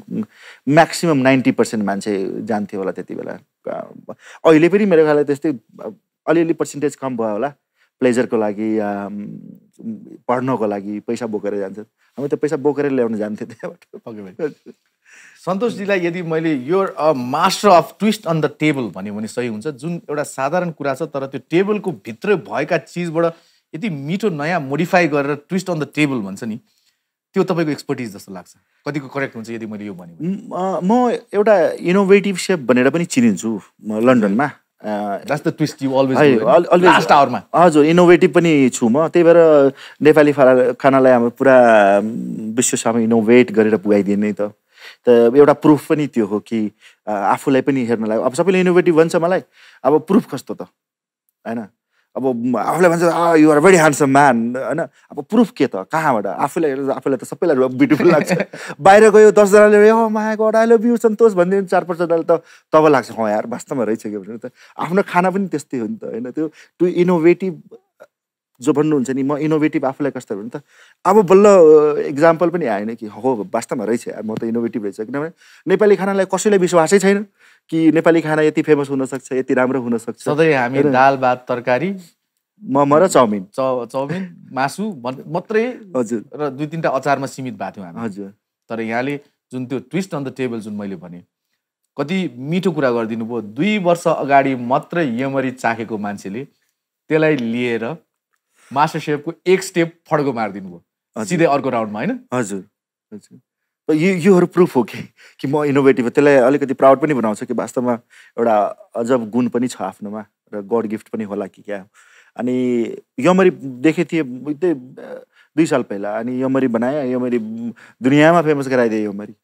म्याक्सिमम् नाइन्टी पर्सेन्ट मान्छे जान्थ्यो होला त्यति बेला अहिले पनि मेरो ख्यालले त्यस्तै अलिअलि पर्सेन्टेज कम भयो होला प्लेजरको लागि पढ्नको लागि पैसा बोकेर जान्छ हामी त पैसा बोकेर ल्याउन जान्थ्यौँ त्यहाँबाट सन्तोषजीलाई यदि मैले यो master of twist on the table भन्यो भने सही हुन्छ जुन एउटा साधारण कुरा छ तर त्यो टेबलको भित्र भएका चिजबाट यति मिठो नयाँ मोडिफाई गरेर ट्विस्ट अन द टेबल भन्छ नि त्यो तपाईँको एक्सपर्टिज जस्तो लाग्छ कतिको करेक्ट हुन्छ यदि मैले यो भने म एउटा इनोभेटिभ सेप भनेर पनि चिनिन्छु लन्डनमा हजुर इनोभेटिभ पनि छु म त्यही भएर नेपाली खानालाई हाम्रो पुरा विश्वसम्म इनोभेट गरेर पुगाइदिने त त एउटा प्रुफ पनि त्यो हो कि आफूलाई पनि हेर्नलाई अब सबैले इनोभेटिभ भन्छ मलाई अब प्रुफ कस्तो त होइन अब आफूलाई भन्छ युआर भेरी ह्यान्डसम म्यान होइन अब प्रुफ के त कहाँबाट आफूलाई हेरेर आफूलाई त सबैलाई ब्युटिफुल लाग्छ बाहिर गयो दसजनाले हो माया god I love you Santosh भनिदियो चार पाँचजनाले त तब लाग्छ हँ यार वास्तवमा रहेछ कि भनेर त आफ्नो खाना पनि त्यस्तै हो नि त होइन त्यो टु इनोभेटिभ जो भन्नुहुन्छ नि म इनोभेटिभ आफूलाई कस्तो भने त अब बल्ल इक्जाम्पल पनि आएन कि हो वास्तवमा रहेछ म त इनोभेटिभ रहेछ किनभने नेपाली खानालाई कसैलाई विश्वासै छैन कि नेपाली खाना यति फेमस हुनसक्छ यति राम्रो हुनसक्छ सधैँ हामी दाल भात तरकारी मोमो र चाउमिन चाउमिन मासु मात्रै हजुर र दुई तिनवटा अचारमा सीमित भएको थियौँ हामी हजुर तर यहाँले जुन त्यो ट्विस्ट अन द टेबल जुन मैले भने कति मिठो कुरा गरिदिनु भयो दुई वर्ष अगाडि मात्रै यमरी चाखेको मान्छेले त्यसलाई लिएर मास्टर सेफको एक स्टेप फड्को मारिदिनु भयो सिधै अर्को राउन्डमा होइन हजुर हजुर यो योहरू प्रुफ हो कि कि म इनोभेटिभ त्यसलाई अलिकति प्राउड पनि बनाउँछु कि वास्तवमा एउटा अजब गुण पनि छ आफ्नोमा र गड गिफ्ट पनि होला कि क्या अनि यमरी देखेको थिएँ त्यही दुई साल पहिला अनि यमरी बनाएँ यमरी दुनियाँमा फेमस गराइदिएँ यमरी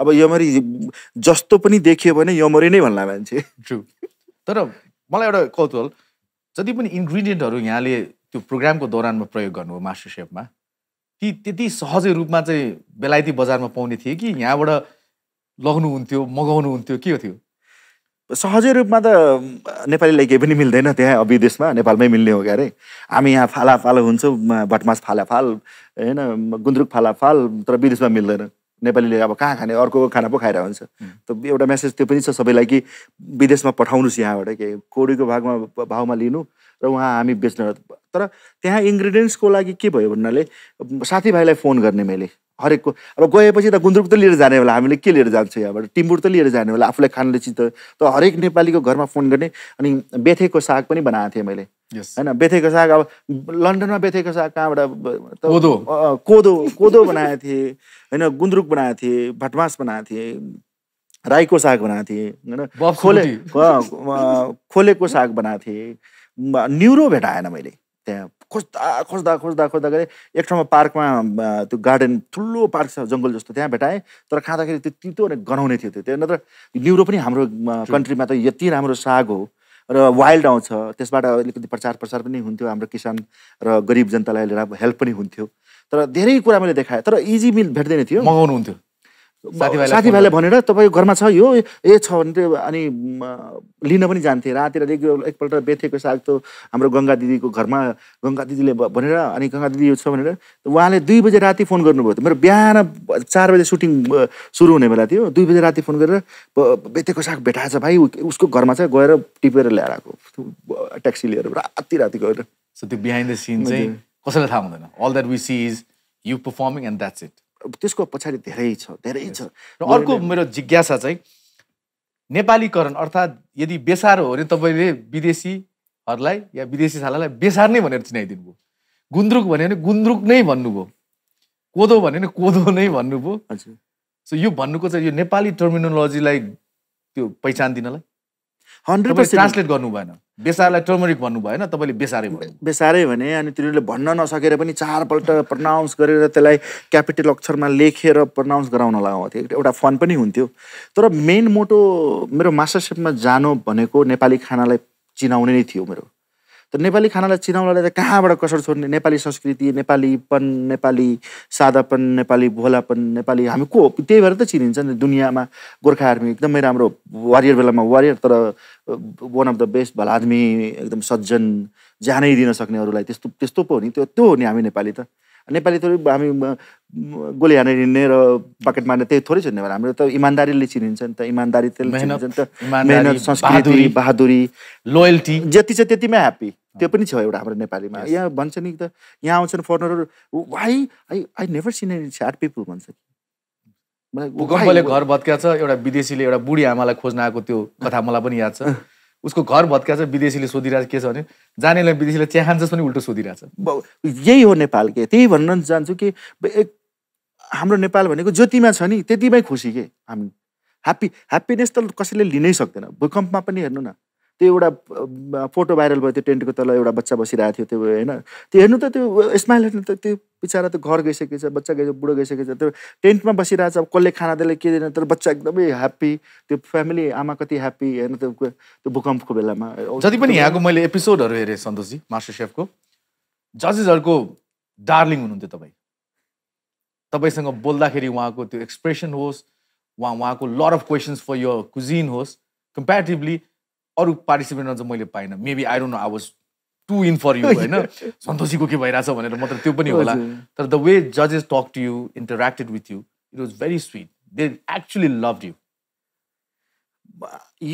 अब यमरी जस्तो पनि देखियो भने यमरी नै भन्ला मान्छे ट्रु तर मलाई एउटा कौतुहल जति पनि इन्ग्रिडियन्टहरू यहाँले त्यो प्रोग्रामको दौरानमा प्रयोग गर्नुभयो मास्टर सेफमा ती त्यति सहजै रूपमा चाहिँ बेलायती बजारमा पाउने थिए कि यहाँबाट लग्नु हुन्थ्यो मगाउनु हुन्थ्यो के हो थियो सहजै रूपमा त नेपालीलाई केही पनि मिल्दैन त्यहाँ विदेशमा नेपालमै मिल्ने हो क्या अरे हामी यहाँ फालाफाल हुन्छौँ भटमास फालाफाल होइन गुन्द्रुक फालाफाल तर विदेशमा मिल्दैन नेपालीले अब कहाँ खाने अर्को खाना पो खाएर हुन्छ त एउटा मेसेज त्यो पनि छ सबैलाई कि विदेशमा पठाउनुहोस् यहाँबाट के कोडीको भागमा भावमा लिनु र उहाँ हामी बेच्न तर त्यहाँ इन्ग्रिडियन्ट्सको लागि के भयो भन्नाले साथीभाइलाई फोन गर्ने मैले हरेकको अब गएपछि त गुन्द्रुक त लिएर जाने होला हामीले के लिएर जान्छ यहाँबाट टिम्बुर त लिएर जाने होला आफूलाई खानले चित्त त हरेक नेपालीको घरमा फोन गर्ने अनि बेथेको साग पनि बनाएको थिएँ मैले होइन बेथेको साग अब लन्डनमा बेथेको साग कहाँबाट कोदो कोदो कोदो बनाएको थिएँ होइन गुन्द्रुक बनाएको थिएँ भटमास बनाएको थिएँ राईको साग बनाएको थिएँ होइन खोले खोलेको साग बनाएको थिएँ न्युरो भेटाएन मैले त्यहाँ खोज्दा खोज्दा खोज्दा खोज्दा गरेँ एक ठाउँमा पार्कमा त्यो गार्डन ठुलो पार्क छ जङ्गल जस्तो त्यहाँ भेटाएँ तर खाँदाखेरि त्यो तितो गनाउने थियो त्यो त्यहाँ नत्र न्युरो पनि हाम्रो कन्ट्रीमा त यति राम्रो साग हो र वाइल्ड आउँछ त्यसबाट अलिकति प्रचार प्रसार पनि हुन्थ्यो हाम्रो किसान र गरिब जनतालाई लिएर हेल्प पनि हुन्थ्यो तर धेरै कुरा मैले देखाएँ तर इजी मिल भेट्दैन थियो मगाउनु हुन्थ्यो साथीभाइलाई भनेर तपाईँको घरमा छ यो ए छ भने त्यो अनि लिन पनि जान्थेँ रातिर एकपल्ट बेथेको साग त्यो हाम्रो गङ्गा दिदीको घरमा गङ्गा दिदीले भनेर अनि गङ्गा दिदी यो छ भनेर उहाँले दुई बजे राति फोन गर्नुभयो मेरो बिहान चार बजे सुटिङ सुरु हुने बेला थियो दुई बजे राति फोन गरेर बेथेको साग भेटाएछ भाइ उसको घरमा चाहिँ गएर टिपेर ल्याएर आएको ट्याक्सी लिएर राति राति गएर त्यो बिहाइन्ड द सिन चाहिँ कसैलाई थाहा हुँदैन all that we is you performing and that's it त्यसको पछाडि धेरै छ धेरै छ र अर्को मेरो जिज्ञासा चाहिँ नेपालीकरण अर्थात् यदि बेसार हो भने तपाईँले विदेशीहरूलाई या विदेशी शालालाई बेसार नै भनेर चिनाइदिनुभयो गुन्द्रुक भन्यो भने गुन्द्रुक नै भन्नुभयो कोदो भन्यो भने कोदो नै भन्नुभयो हजुर सो यो भन्नुको चाहिँ यो नेपाली टर्मिनोलोजीलाई त्यो पहिचान दिनलाई हन्ड्रेड ट्रान्सलेट गर्नु भएन बेसारलाई टर्मरिक भन्नुभयो होइन तपाईँले बेसारै भन्नु बेसारै भने अनि तिनीहरूले भन्न नसकेर पनि चारपल्ट प्रनाउन्स गरेर त्यसलाई क्यापिटल अक्षरमा लेखेर प्रनाउन्स गराउन लगाउँथे एउटा फन पनि हुन्थ्यो तर मेन मोटो मेरो मास्टरसेपमा जानु भनेको नेपाली खानालाई चिनाउने नै थियो मेरो तर नेपाली खानालाई चिनाउनलाई त कहाँबाट कसर छोड्ने नेपाली संस्कृति नेपालीपन नेपाली सादापन नेपाली भोलापन नेपाली हामी को त्यही भएर त चिनिन्छ नि दुनियाँमा गोर्खा आर्मी एकदमै राम्रो वारियर बेलामा वारियर तर वान अफ द बेस्ट भल आदमी एकदम सज्जन ज्यानै दिन सक्नेहरूलाई त्यस्तो त्यस्तो पो हो नि त्यो त्यो हो नि हामी नेपाली त नेपाली थोरै हामी गोली हानेर हिँड्ने र बाकेट मार्ने त्यही थोरै छ भने हाम्रो त इमान्दारीले चिनिन्छ नि त इमान्दारी त्यसले चिनिन्छ नि त मेहनत संस्कृति बहादुरी लोयल्टी जति छ त्यतिमै ह्याप्पी त्यो पनि छ एउटा हाम्रो नेपालीमा यहाँ भन्छ नि त यहाँ आउँछन् फरेनरहरू why I I never seen an sad people भन्छ कि भूकम्पले घर भत्किया छ एउटा विदेशीले एउटा बुढी आमालाई खोज्न आएको त्यो कथा मलाई पनि याद छ उसको घर भत्किया छ विदेशीले सोधिरहेछ के छ भने जानेलाई विदेशीले च्याहान्छस् पनि उल्टो सोधिरहेछ यही हो नेपाल के त्यही भन्न चाहन्छु कि हाम्रो नेपाल भनेको जतिमा छ नि त्यतिमै खुसी के हामी ह्याप्पी ह्याप्पिनेस त कसैले लिनै सक्दैन भूकम्पमा पनि हेर्नु न त्यो एउटा फोटो भाइरल भयो त्यो टेन्टको तल एउटा बच्चा बसिरहेको थियो त्यो होइन त्यो हेर्नु त त्यो स्माइल हेर्नु त त्यो बिचरा त घर गइसकेछ बच्चा गइसक्यो बुढो गइसकेछ त्यो टेन्टमा बसिरहेछ अब कसले खाना दिएर के दिएन तर बच्चा एकदमै ह्याप्पी त्यो फ्यामिली आमा कति ह्याप्पी होइन त्यो त्यो भूकम्पको बेलामा जति पनि यहाँको मैले एपिसोडहरू हेरेँ सन्तोषजी मास्टर सेफको जजेसहरूको डार्लिङ हुनुहुन्थ्यो तपाईँ तपाईँसँग बोल्दाखेरि उहाँको त्यो एक्सप्रेसन होस् उहाँ उहाँको lot of questions for your cuisine होस् कम्पेरिटिभली अरू पार्टिसिपेन्टमा चाहिँ मैले पाइनँ maybe I don't know I was too in for you होइन सन्तोषीको के भइरहेछ भनेर मात्र त्यो पनि होला तर द वे जजेस talk to you interacted with you it was very sweet they actually love you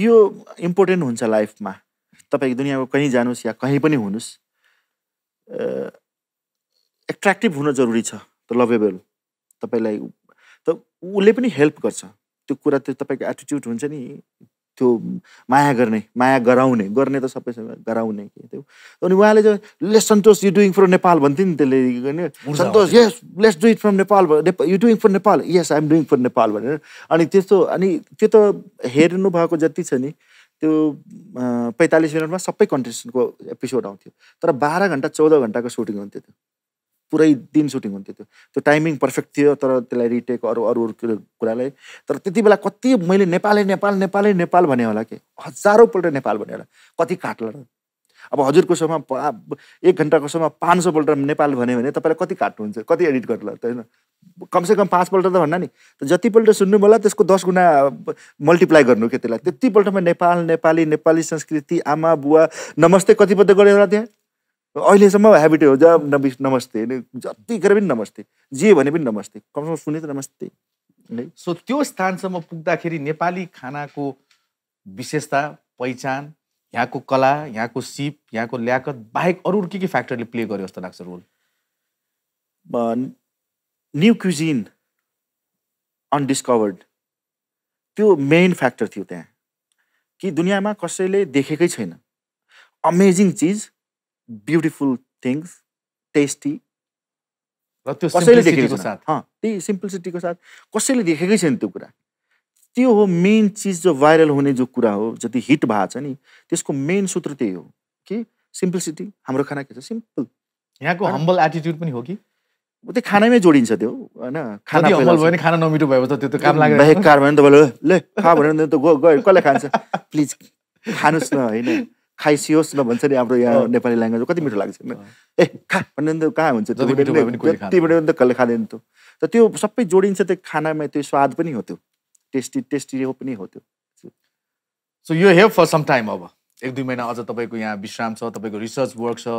यो इम्पोर्टेन्ट हुन्छ लाइफमा तपाईँ दुनियाँको कहीँ जानुहोस् या कहीँ पनि हुनुहोस् एट्र्याक्टिभ हुन जरुरी छ त लभेबल तपाईँलाई त उसले पनि हेल्प गर्छ त्यो कुरा त्यो तपाईँको एटिट्युड हुन्छ नि त्यो माया गर्ने माया गराउने गर्ने त सबैसँग गराउने के त्यो अनि उहाँले चाहिँ let's Santosh you doing from Nepal भन्थ्यो नि त्यसले Santosh yes let's do it from Nepal you doing for Nepal yes I'm doing for Nepal भनेर अनि त्यस्तो अनि त्यो त हेर्नु भएको जति छ नि त्यो पैँतालिस मिनटमा सबै कन्टेस्टेन्टको एपिसोड आउँथ्यो तर बाह्र घन्टा चौध घन्टाको सुटिङ हुन्थ्यो त्यो पुरै दिन सुटिङ हुन्थ्यो त्यो त्यो टाइमिङ पर्फेक्ट थियो तर त्यसलाई रिटेक अरू अरू अरू कुरालाई तर त्यति बेला कति मैले नेपालै नेपाल नेपालै नेपाल भने होला कि हजारौँपल्ट नेपाल भने होला कति काटला र अब हजुरको समयमा एक घन्टाको समयमा पाँच सौपल्ट नेपाल भन्यो भने तपाईँलाई कति काट्नुहुन्छ कति एडिट गर्ला त होइन कमसेकम पाँचपल्ट त भन्न नि जतिपल्ट सुन्नु मलाई त्यसको दस गुणा मल्टिप्लाई गर्नु क्या त्यसलाई त्यतिपल्टमा नेपाल नेपाली नेपाली संस्कृति आमा बुवा नमस्ते कतिपल्ट गऱ्यो होला त्यहाँ अहिलेसम्म हेबिट हो जब नबि नमस्ते जतिखेर पनि नमस्ते जे भने पनि नमस्ते कमसम्म सुने त नमस्ते सो त्यो स्थानसम्म पुग्दाखेरि नेपाली खानाको विशेषता पहिचान यहाँको कला यहाँको सिप यहाँको ल्याकत बाहेक अरू के के फ्याक्टरले प्ले गर्यो जस्तो लाग्छ रोल न्यु क्युजिन अनडिस्कभर्ड त्यो मेन फ्याक्टर थियो त्यहाँ कि दुनियाँमा कसैले देखेकै छैन अमेजिङ चिज ब्युटिफुल थिङ्स टेस्टी र त्यो कसैले देखेको साथ त्यही सिम्पलसिटीको साथ कसैले देखेकै छैन त्यो कुरा त्यो हो मेन चिज जो भाइरल हुने जो कुरा हो जति हिट भएको छ नि त्यसको मेन सूत्र त्यही हो कि सिम्पलसिटी हाम्रो खाना के छ सिम्पल यहाँको हम्बल एटिट्युड पनि हो कि त्यो खानामै जोडिन्छ त्यो होइन खाना भयो भने नमिठो भयो त त्यो त काम लाग्यो भयो भने तपाईँले ले खा भने त गयो कसले खान्छ प्लिज खानुहोस् न होइन खाइसियोस् न भन्छ नि हाम्रो यहाँ नेपाली ल्याङ्ग्वेज कति मिठो लाग्छ ए खा भन्ने त कहाँ हुन्छ त्यति भने त कसले खाँदैन त्यो त त्यो सबै जोडिन्छ त्यो खानामा त्यो स्वाद पनि हो त्यो टेस्टी टेस्टी हो पनि हो त्यो so you have for some time अब एक दुई महिना अझ तपाईँको यहाँ विश्राम छ तपाईँको रिसर्च वर्क छ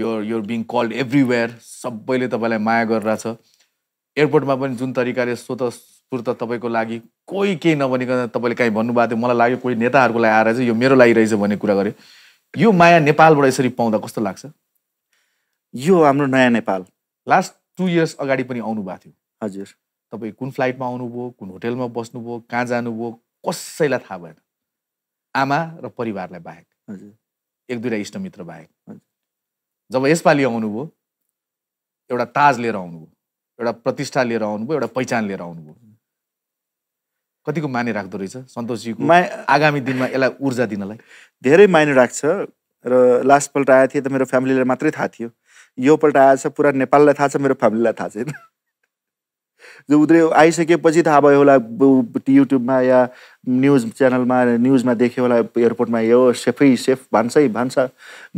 यो यो बिङ कल्ड एभ्रिवेयर सबैले तपाईँलाई माया गरिरहेछ एयरपोर्टमा पनि जुन तरिकाले स्वतस्फूर्त तपाईँको लागि कोही केही नभनिकन तपाईँले काहीँ भन्नुभएको थियो मलाई लाग्यो कोही नेताहरूको लागि आएर चाहिँ यो मेरो लागि रहेछ भन्ने कुरा गर्यो यो माया नेपालबाट यसरी पाउँदा कस्तो लाग्छ यो हाम्रो नयाँ नेपाल लास्ट टु इयर्स अगाडि पनि आउनुभएको थियो हजुर तपाईँ कुन फ्लाइटमा आउनुभयो कुन होटेलमा बस्नुभयो कहाँ जानुभयो कसैलाई थाहा भएन आमा र परिवारलाई बाहेक हजुर एक दुईवटा इष्टमित्र बाहेक जब यसपालि आउनुभयो एउटा ताज लिएर आउनुभयो एउटा प्रतिष्ठा लिएर आउनुभयो एउटा पहिचान लिएर आउनुभयो कतिको माने राख्दो रहेछ सन्तोषजीको मा आगामी दिनमा यसलाई ऊर्जा दिनलाई धेरै माने राख्छ र लास्टपल्ट आएको थिएँ त मेरो फ्यामिलीलाई मात्रै थाहा थियो यो पल्ट आएछ पुरा नेपाललाई थाहा छ मेरो फ्यामिलीलाई थाहा छैन जो उद्रे आइसकेपछि थाहा भयो होला युट्युबमा या न्युज च्यानलमा न्युजमा देख्यो होला एयरपोर्टमा यो सेफै सेफ भान्सै भान्सा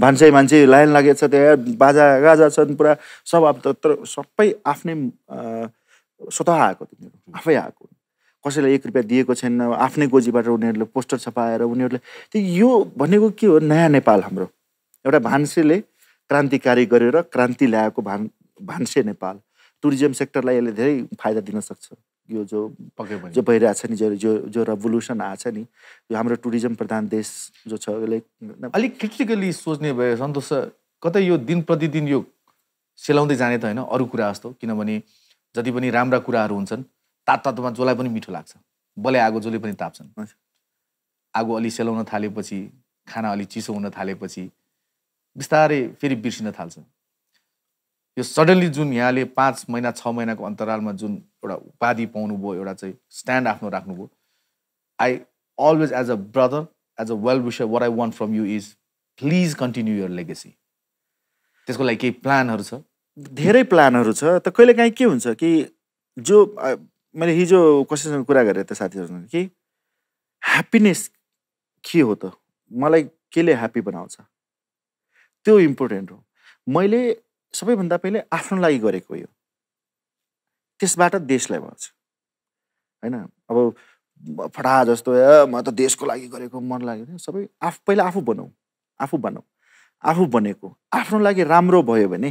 भान्सै मान्छे लाइन लागेको छ त्यहाँ बाजा गाजा छन् पुरा सब अब तर सबै आफ्नै स्वतः आएको तिनीहरू आफै आएको कसैलाई एक रुपियाँ दिएको छैन आफ्नै गोजीबाट उनीहरूले पोस्टर छपाएर उनीहरूले त्यो यो भनेको के हो नयाँ नेपाल हाम्रो एउटा भान्सेले क्रान्तिकारी गरेर क्रान्ति ल्याएको भान् भान्से नेपाल टुरिज्म सेक्टरलाई यसले धेरै फाइदा दिन सक्छ यो जो जो छ नि जो जो जो रेभोल्युसन छ नि यो हाम्रो टुरिज्म प्रधान देश जो छ यसले अलिक क्रिटिकली सोच्ने भयो सन्तोष कतै यो दिन प्रतिदिन यो सेलाउँदै जाने त होइन अरू कुरा जस्तो किनभने जति पनि राम्रा कुराहरू हुन्छन् तात तातोमा जसलाई पनि मिठो लाग्छ बले आगो जसले पनि ताप्छन् आगो अलि सेलाउन थालेपछि खाना अलि चिसो हुन थालेपछि बिस्तारै फेरि बिर्सिन थाल्छ यो सडन्ली जुन यहाँले पाँच महिना छ महिनाको अन्तरालमा जुन एउटा उपाधि पाउनुभयो एउटा चाहिँ स्ट्यान्ड आफ्नो राख्नुभयो I always as a brother as a well wisher what I want from you is please continue your legacy त्यसको लागि केही प्लानहरू छ धेरै प्लानहरू छ त कहिले के हुन्छ कि जो मैले हिजो कसैसँग कुरा गरेँ त साथीहरूसँग कि ह्याप्पिनेस के हो त मलाई केले ह्याप्पी बनाउँछ त्यो इम्पोर्टेन्ट हो मैले सबैभन्दा पहिले आफ्नो लागि गरेको यो त्यसबाट देशलाई भन्छ होइन अब फटा जस्तो म त देशको लागि गरेको मन लाग्यो सबै आफ पहिला आफू बनाऊ आफू बनाऊ आफू बनेको आफ्नो लागि राम्रो भयो भने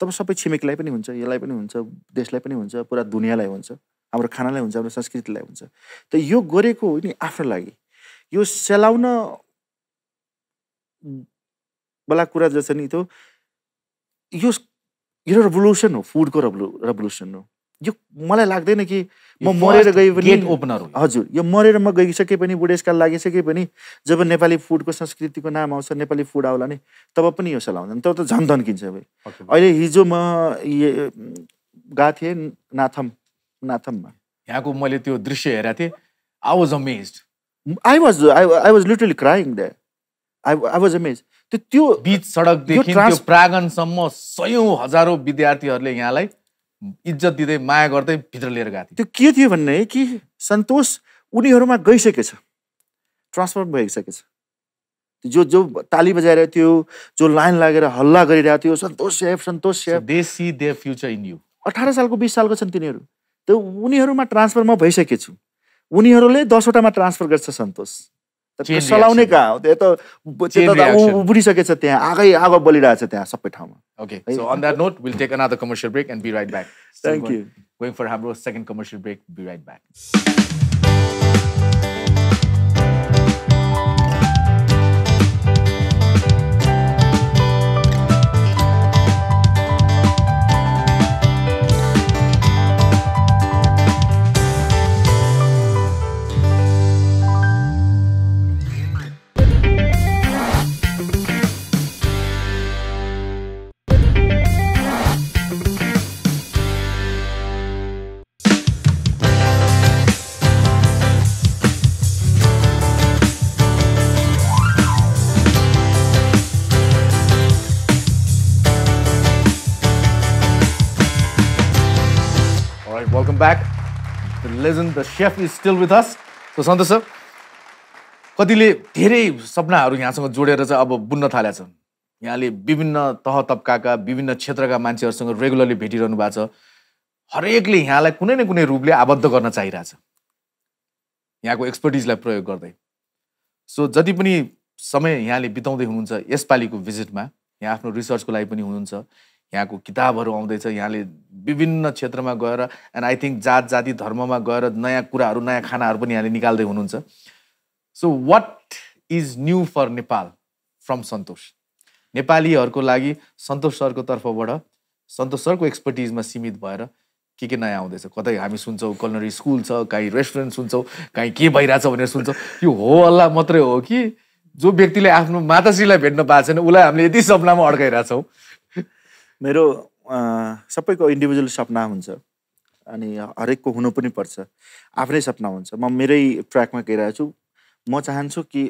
तब सबै छिमेकीलाई पनि हुन्छ यसलाई पनि हुन्छ देशलाई पनि हुन्छ पुरा दुनियाँलाई हुन्छ हाम्रो खानालाई हुन्छ हाम्रो संस्कृतिलाई हुन्छ त यो गरेको हो नि आफ्नो लागि यो सेलाउन वाला कुरा जस्तो नि त्यो यो यो रेभोल्युसन हो फुडको रेभोलु रेभोल्युसन हो यो मलाई लाग्दैन कि म मरेर गए पनि ओपनर हजुर यो मरेर म गइसके पनि बुढेसकाल लागिसके पनि जब नेपाली फुडको संस्कृतिको नाम आउँछ नेपाली फुड आउला नि तब पनि यो सल्लाउँदैन तब त झन् धन्किन्छ भाइ अहिले हिजो म गएको थिएँ नाथम नाथममा यहाँको मैले त्यो दृश्य हेरेको थिएँ I was amaze I was I I was literally crying that I I was amaze त्यो त्यो बिच सडकदेखि त्यो प्राङ्गणसम्म सयौँ हजारौँ विद्यार्थीहरूले यहाँलाई इज्जत दिँदै माया गर्दै भित्र लिएर गएको थियो त्यो के थियो भन्ने कि सन्तोष उनीहरूमा गइसकेछ ट्रान्सफर्म भइसकेछ जो जो ताली बजाइरहेको थियो जो लाइन लागेर हल्ला गरिरहेको थियो Santosh chef Santosh chef they see the future in you अठार सालको बिस सालको छन् तिनीहरू त्यो उनीहरूमा ट्रान्सफर म भइसकेछु उनीहरूले दसवटामा ट्रान्सफर गर्छ सन्तोष सलाउने कहाँ हो त्यो त उब्रिसकेछ त्यहाँ आगै आगो बलिरहेछ त्यहाँ सबै ठाउँमा okay so on that note we'll take another commercial break and be right back thank you going for हाम्रो second commercial break be right back the chef is still with us so Santosh sir कतिले धेरै सपनाहरू यहाँसँग जोडेर चाहिँ अब बुन्न थाले छन् यहाँले विभिन्न तह तब्काका विभिन्न क्षेत्रका मान्छेहरूसँग रेगुलरली भेटिरहनु भएको छ हरेकले यहाँलाई कुनै न कुनै रूपले आबद्ध गर्न चाहिरहेछ यहाँको एक्सपर्टिजलाई प्रयोग गर्दै सो जति पनि समय यहाँले बिताउँदै हुनुहुन्छ यसपालिको भिजिटमा यहाँ आफ्नो रिसर्चको लागि पनि हुनुहुन्छ यहाँको किताबहरू आउँदैछ यहाँले विभिन्न क्षेत्रमा गएर एन्ड आई थिङ्क जात जाति धर्ममा गएर नयाँ कुराहरू नयाँ खानाहरू पनि यहाँले निकाल्दै हुनुहुन्छ so what is new for Nepal from Santosh नेपालीहरूको लागि सन्तोष सरको तर्फबाट सन्तोष सरको एक्सपर्टिजमा सीमित भएर के के नयाँ आउँदैछ कतै हामी सुन्छौँ कलनरी स्कुल छ काहीँ रेस्टुरेन्ट सुन्छौँ काहीँ के भइरहेछ भनेर सुन्छौँ यो हो मात्रै हो कि जो व्यक्तिले आफ्नो माताश्रीलाई भेट्न पाएको छैन उसलाई हामीले यति सपनामा अड्काइरहेछौँ मेरो सबैको इन्डिभिजुअल सपना हुन्छ अनि हरेकको हुनु पनि पर्छ आफ्नै सपना हुन्छ म मेरै ट्र्याकमा गइरहेको छु म चाहन्छु कि